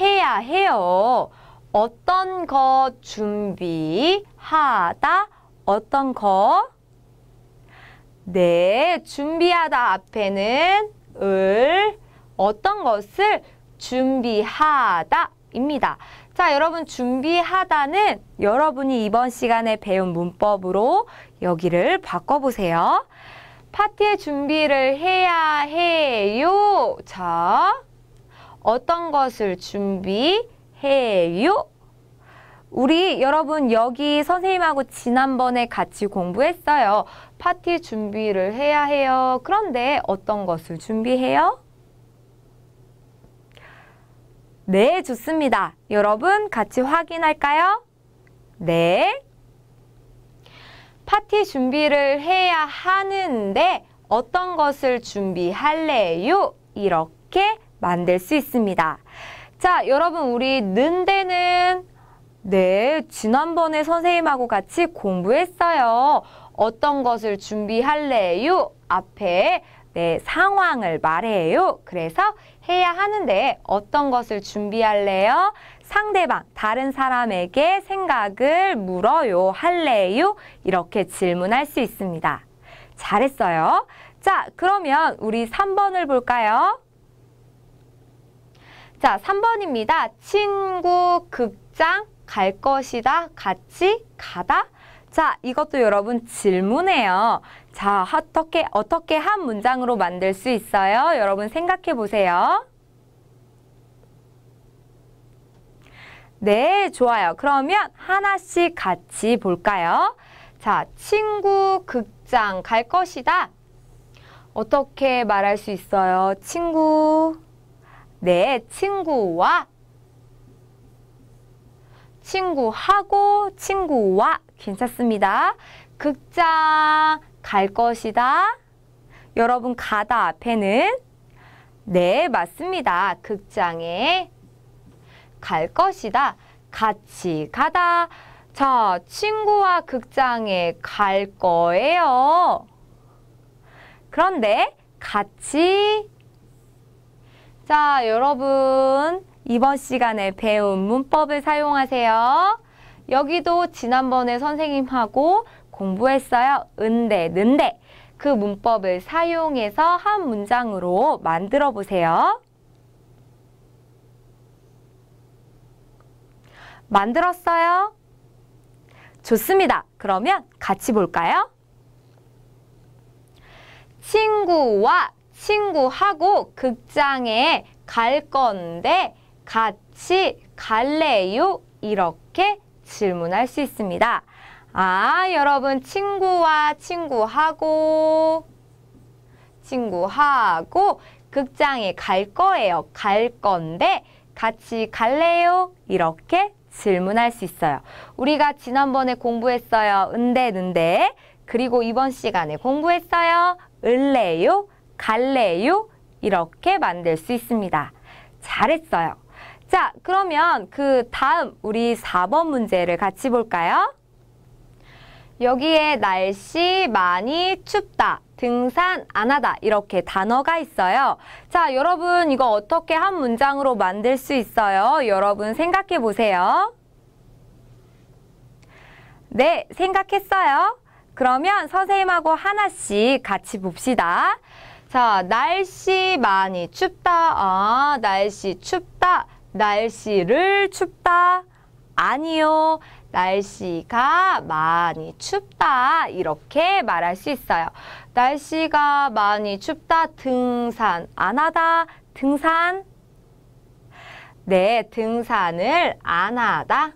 해야 해요. 어떤 거 준비하다 어떤 거? 네, 준비하다 앞에는 을 어떤 것을 준비하다 입니다. 자, 여러분 준비하다는 여러분이 이번 시간에 배운 문법으로 여기를 바꿔보세요. 파티의 준비를 해야 해요. 자, 어떤 것을 준비해요? 우리 여러분 여기 선생님하고 지난번에 같이 공부했어요. 파티 준비를 해야 해요. 그런데 어떤 것을 준비해요? 네, 좋습니다. 여러분 같이 확인할까요? 네. 파티 준비를 해야 하는데 어떤 것을 준비할래요? 이렇게 만들 수 있습니다. 자, 여러분 우리 는데는 네, 지난번에 선생님하고 같이 공부했어요. 어떤 것을 준비할래요? 앞에 네, 상황을 말해요. 그래서 해야 하는데 어떤 것을 준비할래요? 상대방, 다른 사람에게 생각을 물어요, 할래요? 이렇게 질문할 수 있습니다. 잘했어요. 자, 그러면 우리 3번을 볼까요? 자, 3번입니다. 친구 극장 갈 것이다. 같이 가다. 자, 이것도 여러분 질문해요 자, 어떻게 어떻게 한 문장으로 만들 수 있어요? 여러분 생각해 보세요. 네, 좋아요. 그러면 하나씩 같이 볼까요? 자, 친구 극장 갈 것이다. 어떻게 말할 수 있어요? 친구 내 친구와 친구하고 친구와 괜찮습니다. 극장 갈 것이다. 여러분 가다 앞에는 네 맞습니다. 극장에 갈 것이다. 같이 가다. 자, 친구와 극장에 갈 거예요. 그런데 같이 자, 여러분 이번 시간에 배운 문법을 사용하세요. 여기도 지난번에 선생님하고 공부했어요. 은데 는데 그 문법을 사용해서 한 문장으로 만들어 보세요. 만들었어요? 좋습니다. 그러면 같이 볼까요? 친구와 친구하고 극장에 갈 건데 같이 갈래요? 이렇게 질문할 수 있습니다. 아, 여러분 친구와 친구하고 친구하고 극장에 갈 거예요. 갈 건데 같이 갈래요? 이렇게 질문할 수 있어요. 우리가 지난번에 공부했어요. 은데 는데 그리고 이번 시간에 공부했어요. 을래요? 갈래요? 이렇게 만들 수 있습니다. 잘했어요. 자, 그러면 그 다음 우리 4번 문제를 같이 볼까요? 여기에 날씨 많이 춥다, 등산 안 하다 이렇게 단어가 있어요. 자, 여러분 이거 어떻게 한 문장으로 만들 수 있어요? 여러분 생각해 보세요. 네, 생각했어요. 그러면 선생님하고 하나씩 같이 봅시다. 자, 날씨 많이 춥다. 아, 날씨 춥다. 날씨를 춥다. 아니요. 날씨가 많이 춥다 이렇게 말할 수 있어요. 날씨가 많이 춥다 등산 안 하다 등산 네 등산을 안 하다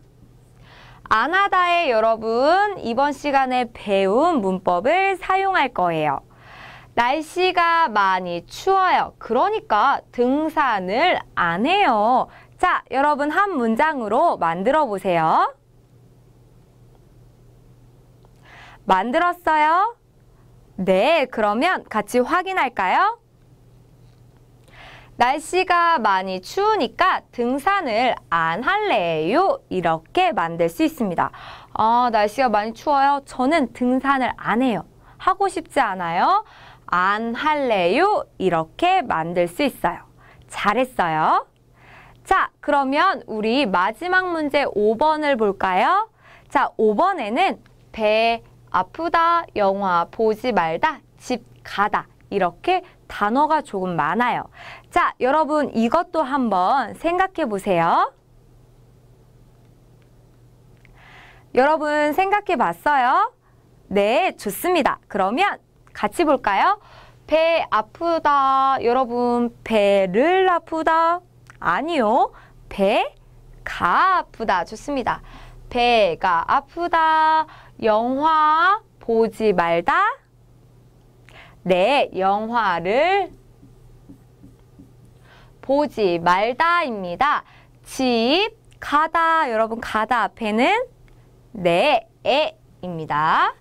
안 하다에 여러분 이번 시간에 배운 문법을 사용할 거예요. 날씨가 많이 추워요. 그러니까 등산을 안 해요. 자, 여러분 한 문장으로 만들어 보세요. 만들었어요? 네, 그러면 같이 확인할까요? 날씨가 많이 추우니까 등산을 안 할래요? 이렇게 만들 수 있습니다. 아, 날씨가 많이 추워요? 저는 등산을 안 해요. 하고 싶지 않아요? 안 할래요 이렇게 만들 수 있어요. 잘했어요. 자, 그러면 우리 마지막 문제 5번을 볼까요? 자, 5번에는 배 아프다, 영화 보지 말다, 집 가다 이렇게 단어가 조금 많아요. 자, 여러분 이것도 한번 생각해 보세요. 여러분 생각해 봤어요? 네, 좋습니다. 그러면 같이 볼까요? 배 아프다. 여러분, 배를 아프다. 아니요. 배가 아프다. 좋습니다. 배가 아프다. 영화 보지 말다. 네, 영화를 보지 말다입니다. 집, 가다. 여러분, 가다 앞에는 네, 에입니다.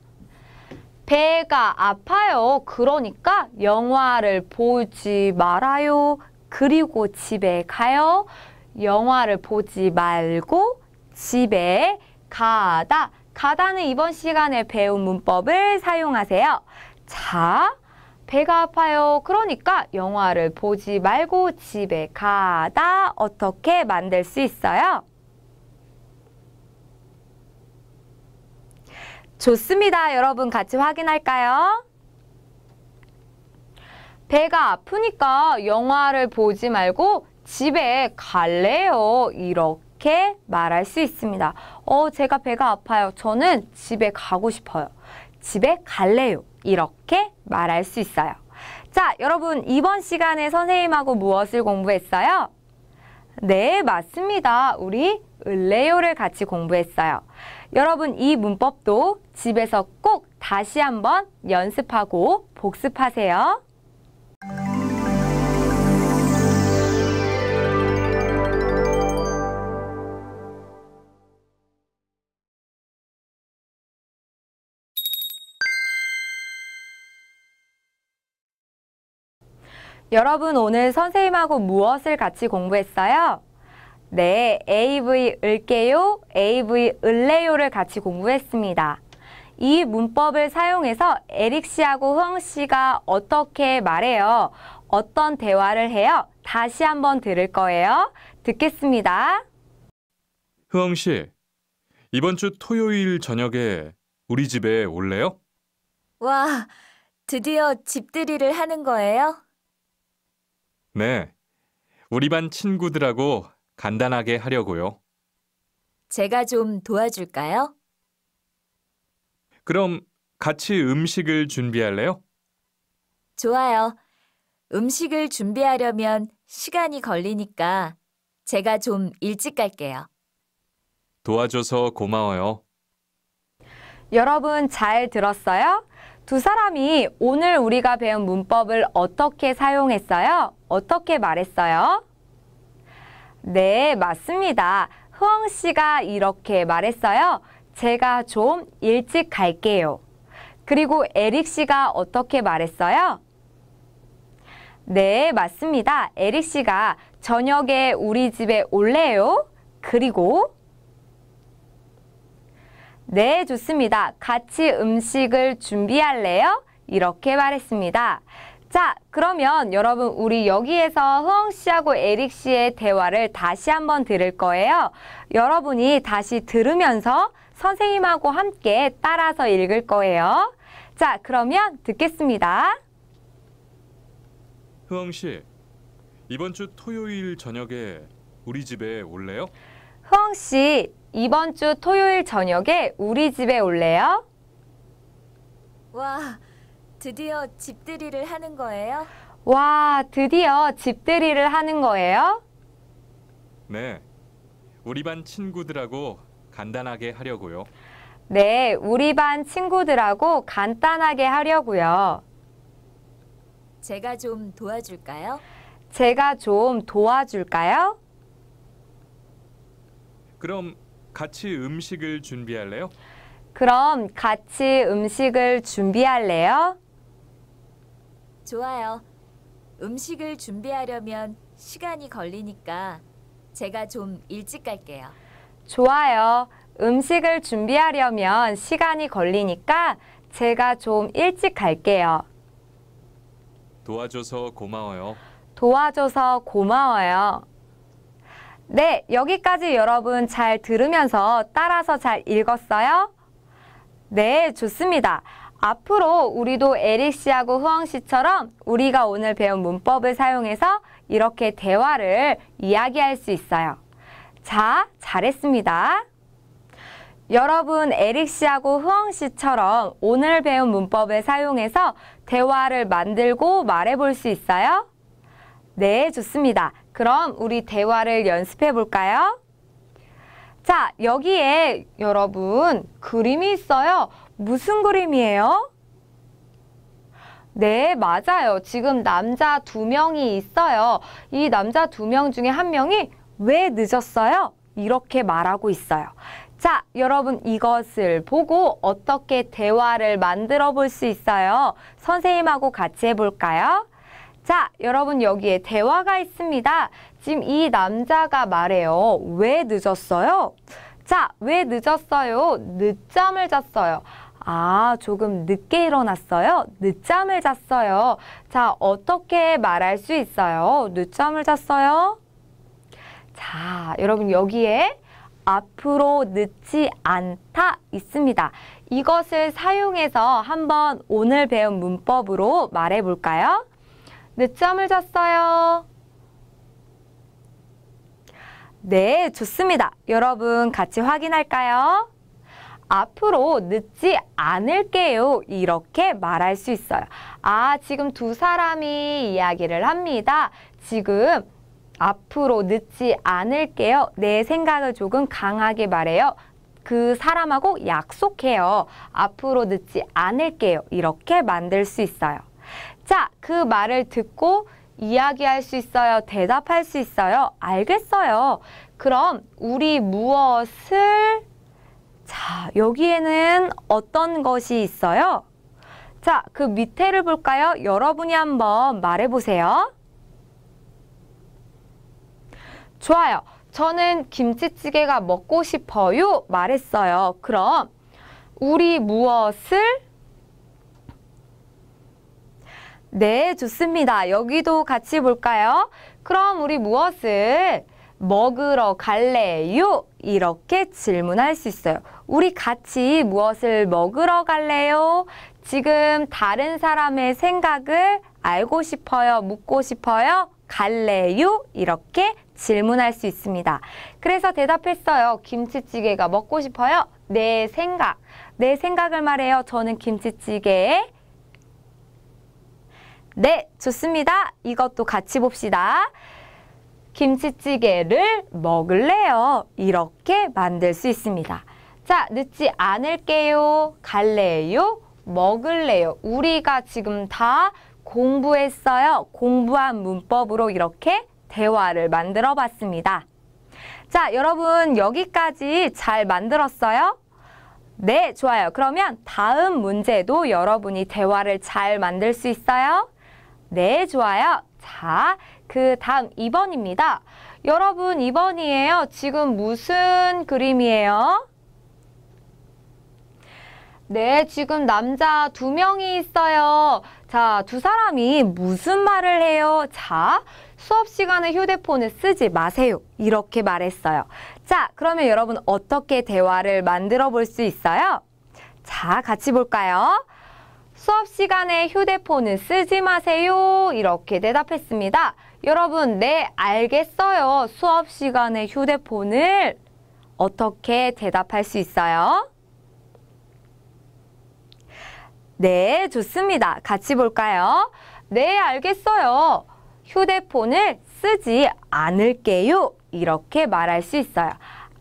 배가 아파요. 그러니까 영화를 보지 말아요. 그리고 집에 가요. 영화를 보지 말고 집에 가다. 가다는 이번 시간에 배운 문법을 사용하세요. 자, 배가 아파요. 그러니까 영화를 보지 말고 집에 가다 어떻게 만들 수 있어요? 좋습니다. 여러분 같이 확인할까요? 배가 아프니까 영화를 보지 말고 집에 갈래요. 이렇게 말할 수 있습니다. 어, 제가 배가 아파요. 저는 집에 가고 싶어요. 집에 갈래요. 이렇게 말할 수 있어요. 자, 여러분 이번 시간에 선생님하고 무엇을 공부했어요? 네, 맞습니다. 우리 을레요를 같이 공부했어요. 여러분 이 문법도 집에서 꼭 다시 한번 연습하고 복습하세요. 여러분 오늘 선생님하고 무엇을 같이 공부했어요? 네, AV 을게요, AV 을래요를 같이 공부했습니다. 이 문법을 사용해서 에릭 씨하고 흥 씨가 어떻게 말해요? 어떤 대화를 해요? 다시 한번 들을 거예요. 듣겠습니다. 흥 씨, 이번 주 토요일 저녁에 우리 집에 올래요? 와, 드디어 집들이를 하는 거예요? 네, 우리 반 친구들하고 간단하게 하려고요. 제가 좀 도와줄까요? 그럼 같이 음식을 준비할래요? 좋아요. 음식을 준비하려면 시간이 걸리니까 제가 좀 일찍 갈게요. 도와줘서 고마워요. 여러분 잘 들었어요? 두 사람이 오늘 우리가 배운 문법을 어떻게 사용했어요? 어떻게 말했어요? 네, 맞습니다. 흐엉 씨가 이렇게 말했어요. 제가 좀 일찍 갈게요. 그리고 에릭 씨가 어떻게 말했어요? 네, 맞습니다. 에릭 씨가 저녁에 우리 집에 올래요? 그리고 네, 좋습니다. 같이 음식을 준비할래요? 이렇게 말했습니다. 자, 그러면 여러분 우리 여기에서 흥 씨하고 에릭 씨의 대화를 다시 한번 들을 거예요. 여러분이 다시 들으면서 선생님하고 함께 따라서 읽을 거예요. 자, 그러면 듣겠습니다. 흐 씨, 이번 주 토요일 저녁에 우리 집에 올래요? 흐 씨, 이번 주 토요일 저녁에 우리 집에 올래요? 와, 드디어 집들이를 하는 거예요? 와, 드디어 집들이를 하는 거예요? 네, 우리 반 친구들하고 간단하게 하려고요. 네, 우리 반 친구들하고 간단하게 하려고요. 제가 좀 도와줄까요? 제가 좀 도와줄까요? 그럼 같이 음식을 준비할래요? 그럼 같이 음식을 준비할래요? 좋아요. 음식을 준비하려면 시간이 걸리니까 제가 좀 일찍 갈게요. 좋아요. 음식을 준비하려면 시간이 걸리니까 제가 좀 일찍 갈게요. 도와줘서 고마워요. 도와줘서 고마워요. 네, 여기까지 여러분 잘 들으면서 따라서 잘 읽었어요? 네, 좋습니다. 앞으로 우리도 에릭 씨하고 후엉 씨처럼 우리가 오늘 배운 문법을 사용해서 이렇게 대화를 이야기할 수 있어요. 자, 잘했습니다. 여러분 에릭 씨하고 후엉 씨처럼 오늘 배운 문법을 사용해서 대화를 만들고 말해볼 수 있어요? 네, 좋습니다. 그럼 우리 대화를 연습해 볼까요? 자, 여기에 여러분 그림이 있어요. 무슨 그림이에요? 네, 맞아요. 지금 남자 두 명이 있어요. 이 남자 두 명 중에 한 명이 왜 늦었어요? 이렇게 말하고 있어요. 자, 여러분 이것을 보고 어떻게 대화를 만들어 볼 수 있어요? 선생님하고 같이 해볼까요? 자, 여러분 여기에 대화가 있습니다. 지금 이 남자가 말해요. 왜 늦었어요? 자, 왜 늦었어요? 늦잠을 잤어요. 아, 조금 늦게 일어났어요. 늦잠을 잤어요. 자, 어떻게 말할 수 있어요? 늦잠을 잤어요? 자, 여러분 여기에 앞으로 늦지 않다 있습니다. 이것을 사용해서 한번 오늘 배운 문법으로 말해 볼까요? 늦잠을 잤어요. 네, 좋습니다. 여러분 같이 확인할까요? 앞으로 늦지 않을게요. 이렇게 말할 수 있어요. 아, 지금 두 사람이 이야기를 합니다. 지금 앞으로 늦지 않을게요. 내 생각을 조금 강하게 말해요. 그 사람하고 약속해요. 앞으로 늦지 않을게요. 이렇게 만들 수 있어요. 자, 그 말을 듣고 이야기할 수 있어요? 대답할 수 있어요? 알겠어요. 그럼 우리 무엇을 자, 여기에는 어떤 것이 있어요? 자, 그 밑에를 볼까요? 여러분이 한번 말해보세요. 좋아요. 저는 김치찌개가 먹고 싶어요. 말했어요. 그럼 우리 무엇을? 네, 좋습니다. 여기도 같이 볼까요? 그럼 우리 무엇을 먹으러 갈래요? 이렇게 질문할 수 있어요. 우리 같이 무엇을 먹으러 갈래요? 지금 다른 사람의 생각을 알고 싶어요? 묻고 싶어요? 갈래요? 이렇게 질문할 수 있습니다. 그래서 대답했어요. 김치찌개가 먹고 싶어요? 내 생각. 내 생각을 말해요. 저는 김치찌개에 네, 좋습니다. 이것도 같이 봅시다. 김치찌개를 먹을래요. 이렇게 만들 수 있습니다. 자, 늦지 않을게요. 갈래요. 먹을래요. 우리가 지금 다 공부했어요. 공부한 문법으로 이렇게 대화를 만들어 봤습니다. 자, 여러분 여기까지 잘 만들었어요? 네, 좋아요. 그러면 다음 문제도 여러분이 대화를 잘 만들 수 있어요? 네, 좋아요. 자, 그 다음 2번입니다. 여러분 2번이에요. 지금 무슨 그림이에요? 네, 지금 남자 두 명이 있어요. 자, 두 사람이 무슨 말을 해요? 자, 수업 시간에 휴대폰을 쓰지 마세요. 이렇게 말했어요. 자, 그러면 여러분 어떻게 대화를 만들어 볼 수 있어요? 자, 같이 볼까요? 수업 시간에 휴대폰을 쓰지 마세요. 이렇게 대답했습니다. 여러분, 네, 알겠어요. 수업 시간에 휴대폰을 어떻게 대답할 수 있어요? 네, 좋습니다. 같이 볼까요? 네, 알겠어요. 휴대폰을 쓰지 않을게요. 이렇게 말할 수 있어요.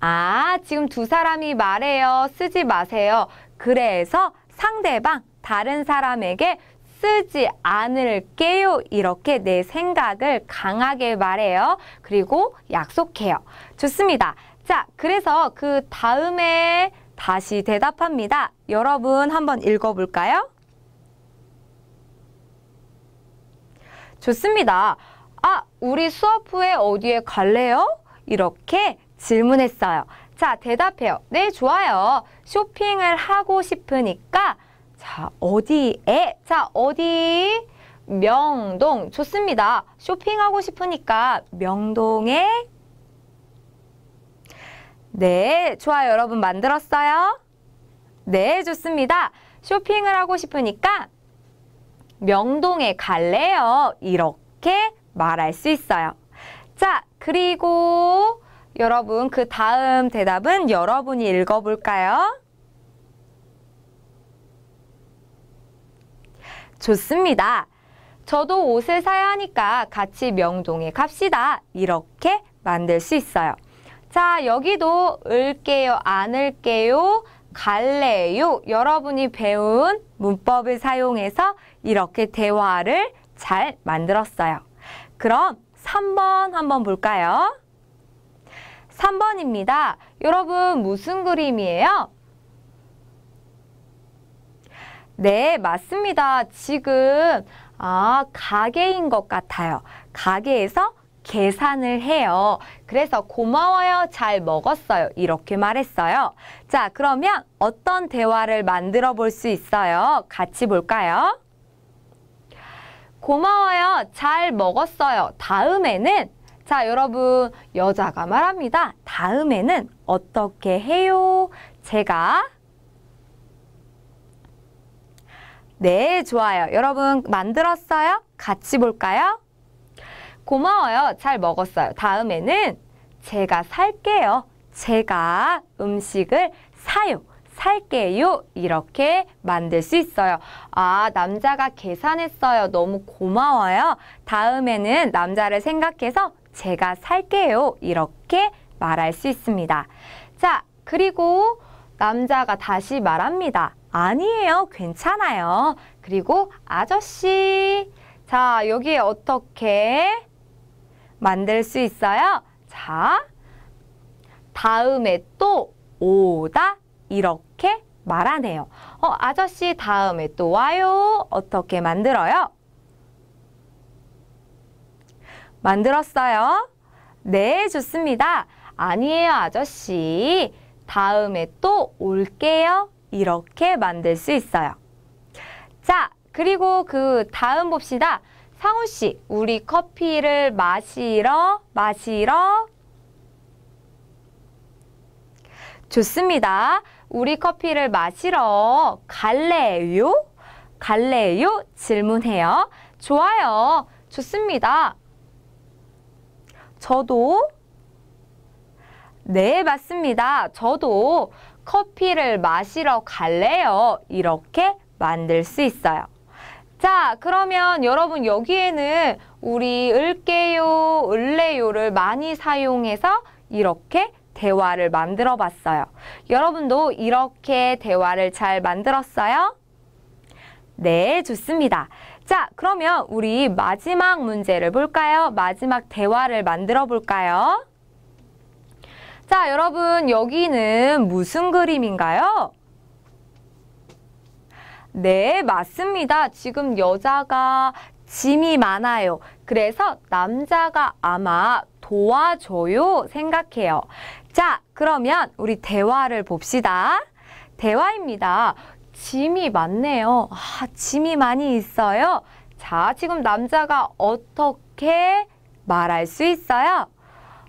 아, 지금 두 사람이 말해요. 쓰지 마세요. 그래서 상대방, 다른 사람에게 쓰지 않을게요. 이렇게 내 생각을 강하게 말해요. 그리고 약속해요. 좋습니다. 자, 그래서 그 다음에 다시 대답합니다. 여러분 한번 읽어볼까요? 좋습니다. 아, 우리 수업 후에 어디에 갈래요? 이렇게 질문했어요. 자, 대답해요. 네, 좋아요. 쇼핑을 하고 싶으니까 자, 어디에? 자, 어디? 명동. 좋습니다. 쇼핑하고 싶으니까 명동에 네, 좋아요. 여러분 만들었어요? 네, 좋습니다. 쇼핑을 하고 싶으니까 명동에 갈래요. 이렇게 말할 수 있어요. 자, 그리고 여러분 그 다음 대답은 여러분이 읽어볼까요? 좋습니다. 저도 옷을 사야 하니까 같이 명동에 갑시다. 이렇게 만들 수 있어요. 자, 여기도 을게요, 안을게요, 갈래요. 여러분이 배운 문법을 사용해서 이렇게 대화를 잘 만들었어요. 그럼 3번 한번 볼까요? 3번입니다. 여러분 무슨 그림이에요? 네, 맞습니다. 지금 아, 가게인 것 같아요. 가게에서 계산을 해요. 그래서 고마워요. 잘 먹었어요. 이렇게 말했어요. 자, 그러면 어떤 대화를 만들어 볼 수 있어요? 같이 볼까요? 고마워요. 잘 먹었어요. 다음에는 자, 여러분, 여자가 말합니다. 다음에는 어떻게 해요? 제가 네, 좋아요. 여러분 만들었어요? 같이 볼까요? 고마워요. 잘 먹었어요. 다음에는 제가 살게요. 제가 음식을 사요. 살게요. 이렇게 만들 수 있어요. 아, 남자가 계산했어요. 너무 고마워요. 다음에는 남자를 생각해서 제가 살게요. 이렇게 말할 수 있습니다. 자, 그리고 남자가 다시 말합니다. 아니에요. 괜찮아요. 그리고 아저씨. 자, 여기에 어떻게 만들 수 있어요? 자, 다음에 또 오다 이렇게 말하네요. 어, 아저씨 다음에 또 와요. 어떻게 만들어요? 만들었어요? 네, 좋습니다. 아니에요, 아저씨. 다음에 또 올게요. 이렇게 만들 수 있어요. 자, 그리고 그 다음 봅시다. 상우 씨, 우리 커피를 마시러, 마시러. 좋습니다. 우리 커피를 마시러 갈래요? 갈래요? 질문해요. 좋아요. 좋습니다. 저도 네, 맞습니다. 저도 커피를 마시러 갈래요. 이렇게 만들 수 있어요. 자, 그러면 여러분 여기에는 우리 을게요, 을래요를 많이 사용해서 이렇게 대화를 만들어 봤어요. 여러분도 이렇게 대화를 잘 만들었어요? 네, 좋습니다. 자, 그러면 우리 마지막 문제를 볼까요? 마지막 대화를 만들어 볼까요? 자, 여러분 여기는 무슨 그림인가요? 네, 맞습니다. 지금 여자가 짐이 많아요. 그래서 남자가 아마 도와줘요 생각해요. 자, 그러면 우리 대화를 봅시다. 대화입니다. 짐이 많네요. 아, 짐이 많이 있어요. 자, 지금 남자가 어떻게 말할 수 있어요?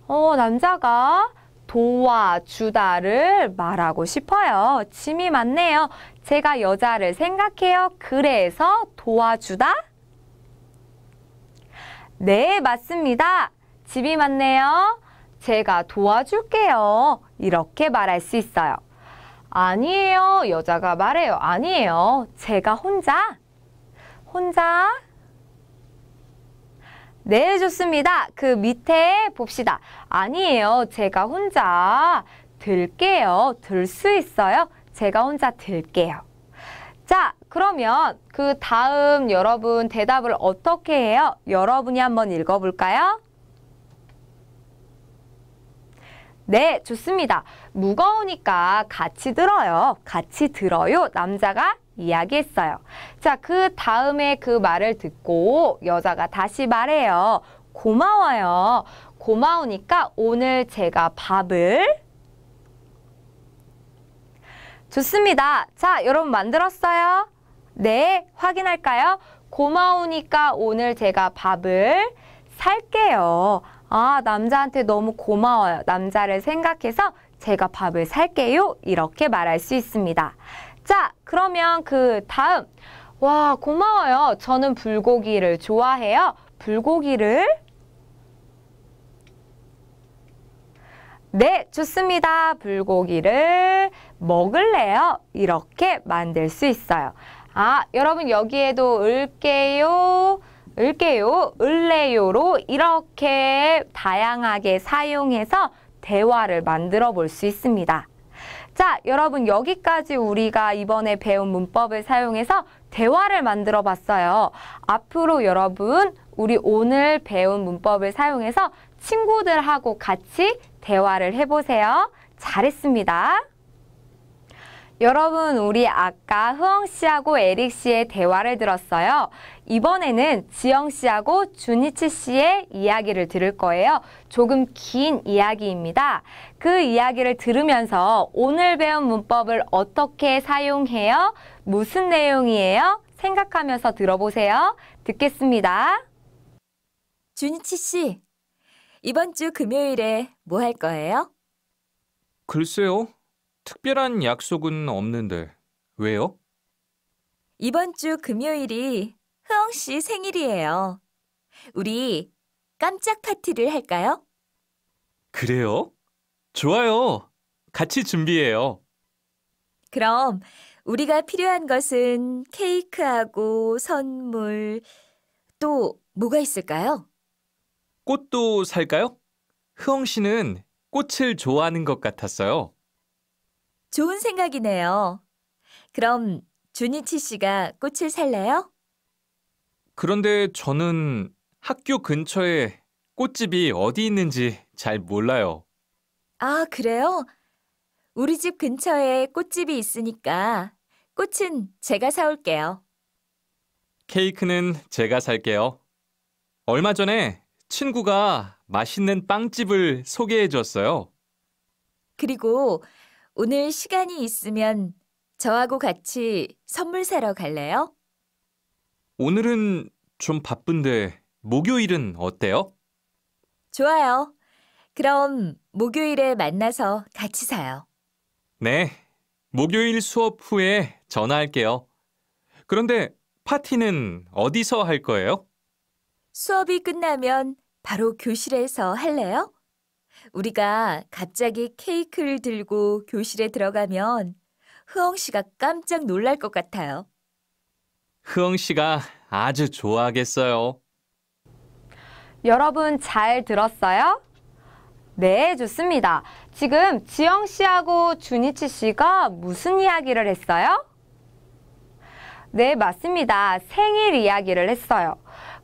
어, 남자가 도와주다를 말하고 싶어요. 짐이 많네요. 제가 여자를 생각해요. 그래서 도와주다? 네, 맞습니다. 집이 많네요. 제가 도와줄게요. 이렇게 말할 수 있어요. 아니에요. 여자가 말해요. 아니에요. 제가 혼자. 혼자 네, 좋습니다. 그 밑에 봅시다. 아니에요. 제가 혼자 들게요. 들 수 있어요. 제가 혼자 들게요. 자, 그러면 그 다음 여러분 대답을 어떻게 해요? 여러분이 한번 읽어볼까요? 네, 좋습니다. 무거우니까 같이 들어요. 같이 들어요. 남자가 이야기했어요. 자, 그 다음에 그 말을 듣고 여자가 다시 말해요. 고마워요. 고마우니까 오늘 제가 밥을 좋습니다. 자, 여러분 만들었어요? 네, 확인할까요? 고마우니까 오늘 제가 밥을 살게요. 아, 남자한테 너무 고마워요. 남자를 생각해서 제가 밥을 살게요. 이렇게 말할 수 있습니다. 자, 그러면 그 다음. 와, 고마워요. 저는 불고기를 좋아해요. 불고기를 네, 좋습니다. 불고기를 먹을래요. 이렇게 만들 수 있어요. 아, 여러분 여기에도 을게요, 을게요, 을래요로 이렇게 다양하게 사용해서 대화를 만들어 볼 수 있습니다. 자, 여러분 여기까지 우리가 이번에 배운 문법을 사용해서 대화를 만들어 봤어요. 앞으로 여러분 우리 오늘 배운 문법을 사용해서 친구들하고 같이 대화를 해보세요. 잘했습니다. 여러분 우리 아까 흐엉 씨하고 에릭 씨의 대화를 들었어요. 이번에는 지영 씨하고 준이치 씨의 이야기를 들을 거예요. 조금 긴 이야기입니다. 그 이야기를 들으면서 오늘 배운 문법을 어떻게 사용해요? 무슨 내용이에요? 생각하면서 들어보세요. 듣겠습니다. 준치 씨, 이번 주 금요일에 뭐 할 거예요? 글쎄요. 특별한 약속은 없는데. 왜요? 이번 주 금요일이 흐엉 씨 생일이에요. 우리 깜짝 파티를 할까요? 그래요? 좋아요. 같이 준비해요. 그럼 우리가 필요한 것은 케이크하고 선물, 또 뭐가 있을까요? 꽃도 살까요? 흐엉 씨는 꽃을 좋아하는 것 같았어요. 좋은 생각이네요. 그럼 준이치 씨가 꽃을 살래요? 그런데 저는 학교 근처에 꽃집이 어디 있는지 잘 몰라요. 아, 그래요? 우리 집 근처에 꽃집이 있으니까 꽃은 제가 사올게요. 케이크는 제가 살게요. 얼마 전에 친구가 맛있는 빵집을 소개해 줬어요. 그리고 오늘 시간이 있으면 저하고 같이 선물 사러 갈래요? 오늘은 좀 바쁜데 목요일은 어때요? 좋아요. 그럼 목요일에 만나서 같이 사요. 네, 목요일 수업 후에 전화할게요. 그런데 파티는 어디서 할 거예요? 수업이 끝나면 바로 교실에서 할래요? 우리가 갑자기 케이크를 들고 교실에 들어가면 흐엉 씨가 깜짝 놀랄 것 같아요. 흐엉 씨가 아주 좋아하겠어요. 여러분 잘 들었어요? 네, 좋습니다. 지금 지영 씨하고 준이치 씨가 무슨 이야기를 했어요? 네, 맞습니다. 생일 이야기를 했어요.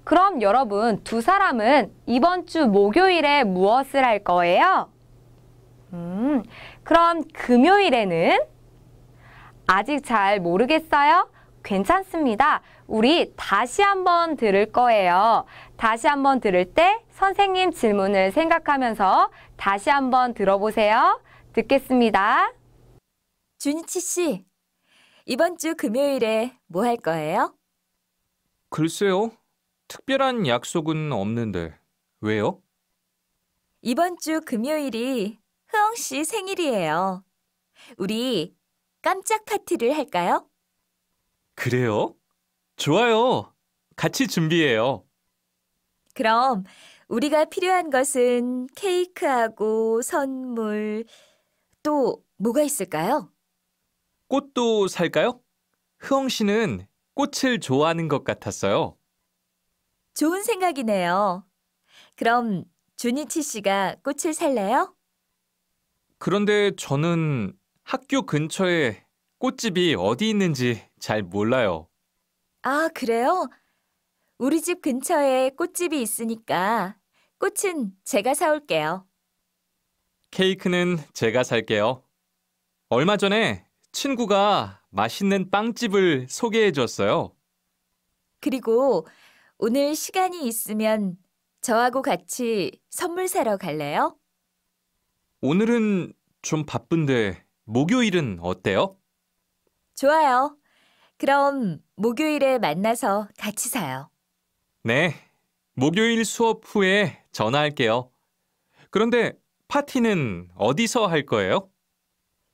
그럼 여러분 두 사람은 이번 주 목요일에 무엇을 할 거예요? 음, 그럼 금요일에는 아직 잘 모르겠어요? 괜찮습니다. 우리 다시 한번 들을 거예요. 다시 한번 들을 때 선생님 질문을 생각하면서 다시 한번 들어보세요. 듣겠습니다. 준희치 씨, 이번 주 금요일에 뭐 할 거예요? 글쎄요. 특별한 약속은 없는데. 왜요? 이번 주 금요일이 흐엉 씨 생일이에요. 우리 깜짝 파티를 할까요? 그래요? 좋아요. 같이 준비해요. 그럼 우리가 필요한 것은 케이크하고 선물, 또 뭐가 있을까요? 꽃도 살까요? 흐엉 씨는 꽃을 좋아하는 것 같았어요. 좋은 생각이네요. 그럼 준이치 씨가 꽃을 살래요? 그런데 저는 학교 근처에 꽃집이 어디 있는지 잘 몰라요. 아, 그래요? 우리 집 근처에 꽃집이 있으니까 꽃은 제가 사올게요. 케이크는 제가 살게요. 얼마 전에 친구가 맛있는 빵집을 소개해 줬어요. 그리고 오늘 시간이 있으면 저하고 같이 선물 사러 갈래요? 오늘은 좀 바쁜데 목요일은 어때요? 좋아요. 그럼 목요일에 만나서 같이 사요. 네, 목요일 수업 후에 전화할게요. 그런데 파티는 어디서 할 거예요?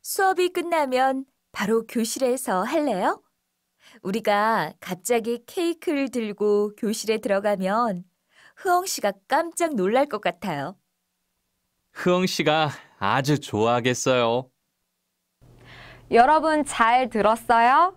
수업이 끝나면 바로 교실에서 할래요? 우리가 갑자기 케이크를 들고 교실에 들어가면 흐엉 씨가 깜짝 놀랄 것 같아요. 흐엉 씨가 아주 좋아하겠어요. 여러분 잘 들었어요?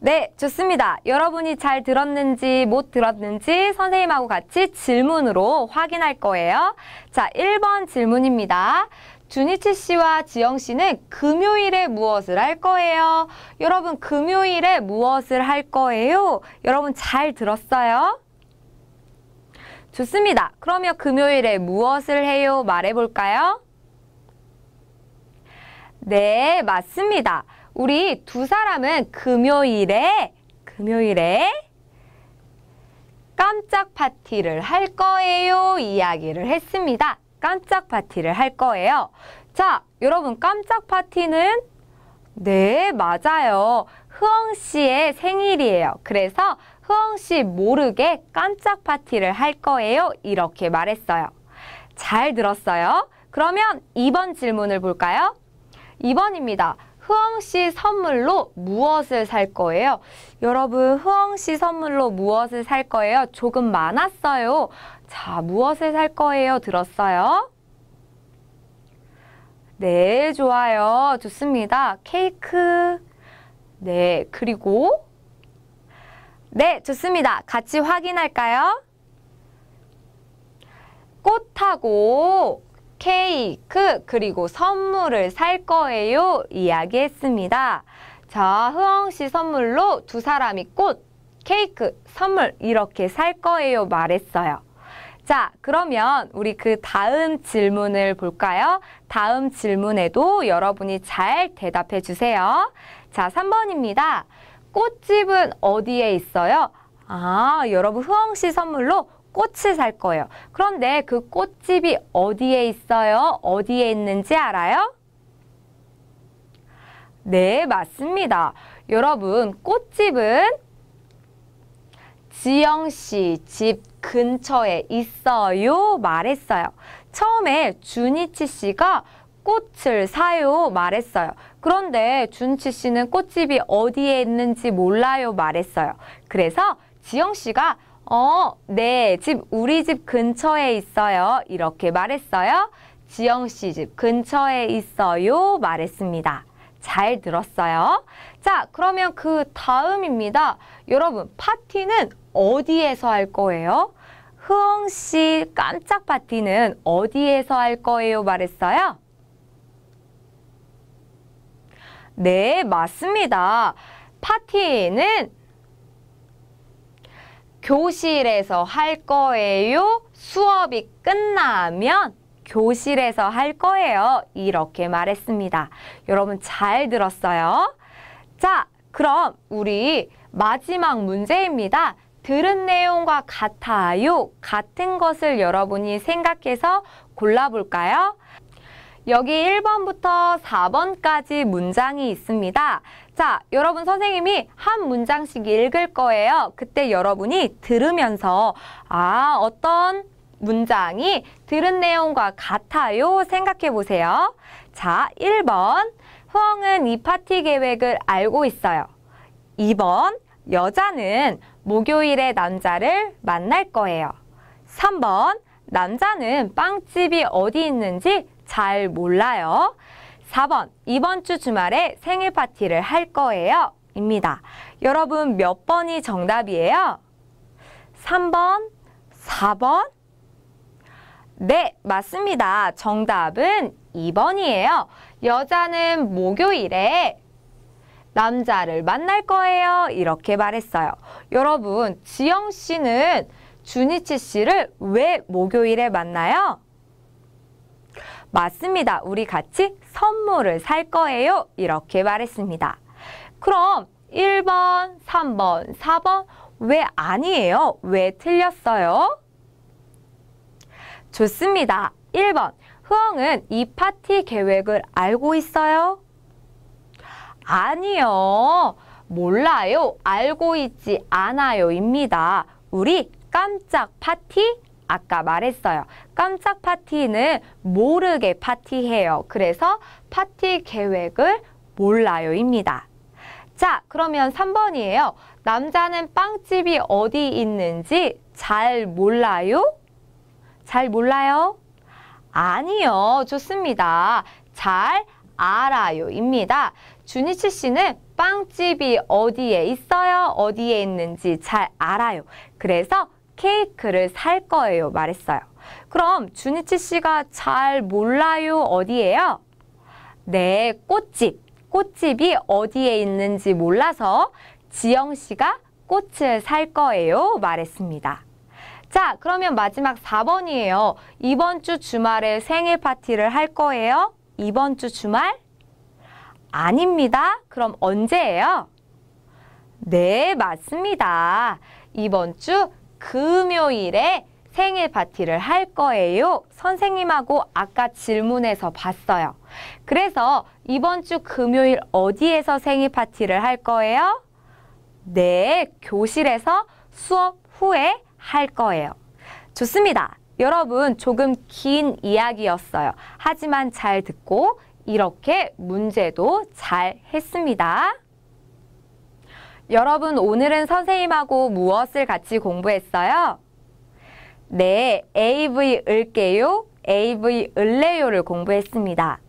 네, 좋습니다. 여러분이 잘 들었는지 못 들었는지 선생님하고 같이 질문으로 확인할 거예요. 자, 1번 질문입니다. 준희치 씨와 지영 씨는 금요일에 무엇을 할 거예요? 여러분, 금요일에 무엇을 할 거예요? 여러분 잘 들었어요? 좋습니다. 그러면 금요일에 무엇을 해요? 말해볼까요? 네, 맞습니다. 우리 두 사람은 금요일에 금요일에 깜짝 파티를 할 거예요 이야기를 했습니다. 깜짝 파티를 할 거예요. 자, 여러분 깜짝 파티는 네, 맞아요. 흐엉 씨의 생일이에요. 그래서 흐엉 씨 모르게 깜짝 파티를 할 거예요. 이렇게 말했어요. 잘 들었어요? 그러면 2번 질문을 볼까요? 2번입니다. 흐엉 씨 선물로 무엇을 살 거예요? 여러분, 흐엉 씨 선물로 무엇을 살 거예요? 조금 많았어요. 자, 무엇을 살 거예요? 들었어요? 네, 좋아요. 좋습니다. 케이크. 네, 그리고 네, 좋습니다. 같이 확인할까요? 꽃하고 케이크 그리고 선물을 살 거예요 이야기했습니다. 자, 흐엉 씨 선물로 두 사람이 꽃, 케이크, 선물 이렇게 살 거예요 말했어요. 자, 그러면 우리 그 다음 질문을 볼까요? 다음 질문에도 여러분이 잘 대답해 주세요. 자, 3번입니다. 꽃집은 어디에 있어요? 아, 여러분 흐엉 씨 선물로 꽃을 살 거예요. 그런데 그 꽃집이 어디에 있어요? 어디에 있는지 알아요? 네, 맞습니다. 여러분, 꽃집은 지영 씨 집 근처에 있어요 말했어요. 처음에 준이치 씨가 꽃을 사요 말했어요. 그런데 준치 씨는 꽃집이 어디에 있는지 몰라요 말했어요. 그래서 지영 씨가 어, 네, 집 우리 집 근처에 있어요. 이렇게 말했어요. 지영 씨 집 근처에 있어요. 말했습니다. 잘 들었어요. 자, 그러면 그 다음입니다. 여러분, 파티는 어디에서 할 거예요? 흐엉 씨 깜짝 파티는 어디에서 할 거예요? 말했어요. 네, 맞습니다. 파티는 교실에서 할 거예요. 수업이 끝나면 교실에서 할 거예요. 이렇게 말했습니다. 여러분 잘 들었어요? 자, 그럼 우리 마지막 문제입니다. 들은 내용과 같아요. 같은 것을 여러분이 생각해서 골라볼까요? 여기 1번부터 4번까지 문장이 있습니다. 자, 여러분 선생님이 한 문장씩 읽을 거예요. 그때 여러분이 들으면서 아, 어떤 문장이 들은 내용과 같아요 생각해 보세요. 자, 1번 후엉은 이 파티 계획을 알고 있어요. 2번 여자는 목요일에 남자를 만날 거예요. 3번 남자는 빵집이 어디 있는지 잘 몰라요. 4번 이번 주 주말에 생일 파티를 할 거예요 입니다. 여러분 몇 번이 정답이에요? 3번, 4번? 네, 맞습니다. 정답은 2번이에요. 여자는 목요일에 남자를 만날 거예요. 이렇게 말했어요. 여러분, 지영 씨는 준이치 씨를 왜 목요일에 만나요? 맞습니다. 우리 같이 선물을 살 거예요. 이렇게 말했습니다. 그럼 1번, 3번, 4번 왜 아니에요? 왜 틀렸어요? 좋습니다. 1번 흐엉은 이 파티 계획을 알고 있어요? 아니요. 몰라요. 알고 있지 않아요입니다. 우리 깜짝 파티 아까 말했어요. 깜짝 파티는 모르게 파티해요. 그래서 파티 계획을 몰라요입니다. 자, 그러면 3번이에요. 남자는 빵집이 어디 있는지 잘 몰라요? 잘 몰라요? 아니요. 좋습니다. 잘 알아요입니다. 준희치 씨는 빵집이 어디에 있어요? 어디에 있는지 잘 알아요. 그래서 케이크를 살 거예요 말했어요. 그럼 준이치 씨가 잘 몰라요 어디예요? 네, 꽃집. 꽃집이 어디에 있는지 몰라서 지영 씨가 꽃을 살 거예요 말했습니다. 자, 그러면 마지막 4번이에요. 이번 주 주말에 생일 파티를 할 거예요? 이번 주 주말? 아닙니다. 그럼 언제예요? 네, 맞습니다. 이번 주 금요일에 생일 파티를 할 거예요. 선생님하고 아까 질문에서 봤어요. 그래서 이번 주 금요일 어디에서 생일 파티를 할 거예요? 네, 교실에서 수업 후에 할 거예요. 좋습니다. 여러분 조금 긴 이야기였어요. 하지만 잘 듣고 이렇게 문제도 잘 했습니다. 여러분 오늘은 선생님하고 무엇을 같이 공부했어요? 네, AV 을게요, AV 을래요를 공부했습니다.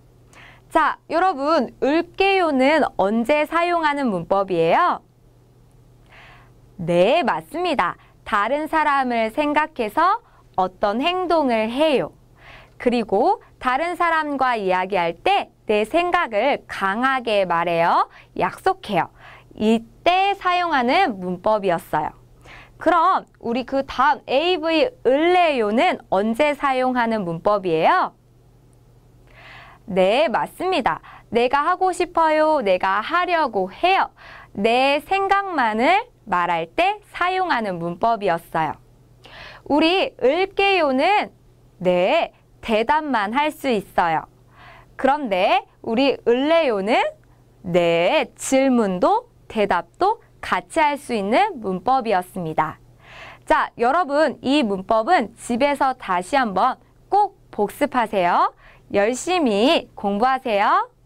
자, 여러분 을게요는 언제 사용하는 문법이에요? 네, 맞습니다. 다른 사람을 생각해서 어떤 행동을 해요. 그리고 다른 사람과 이야기할 때 내 생각을 강하게 말해요. 약속해요. 이때 사용하는 문법이었어요. 그럼 우리 그 다음 AV 을래요는 언제 사용하는 문법이에요? 네, 맞습니다. 내가 하고 싶어요. 내가 하려고 해요. 내 생각만을 말할 때 사용하는 문법이었어요. 우리 을게요는 네, 대답만 할 수 있어요. 그런데 우리 을레요는 네, 질문도 대답도 같이 할 수 있는 문법이었습니다. 자, 여러분 이 문법은 집에서 다시 한번 꼭 복습하세요. 열심히 공부하세요.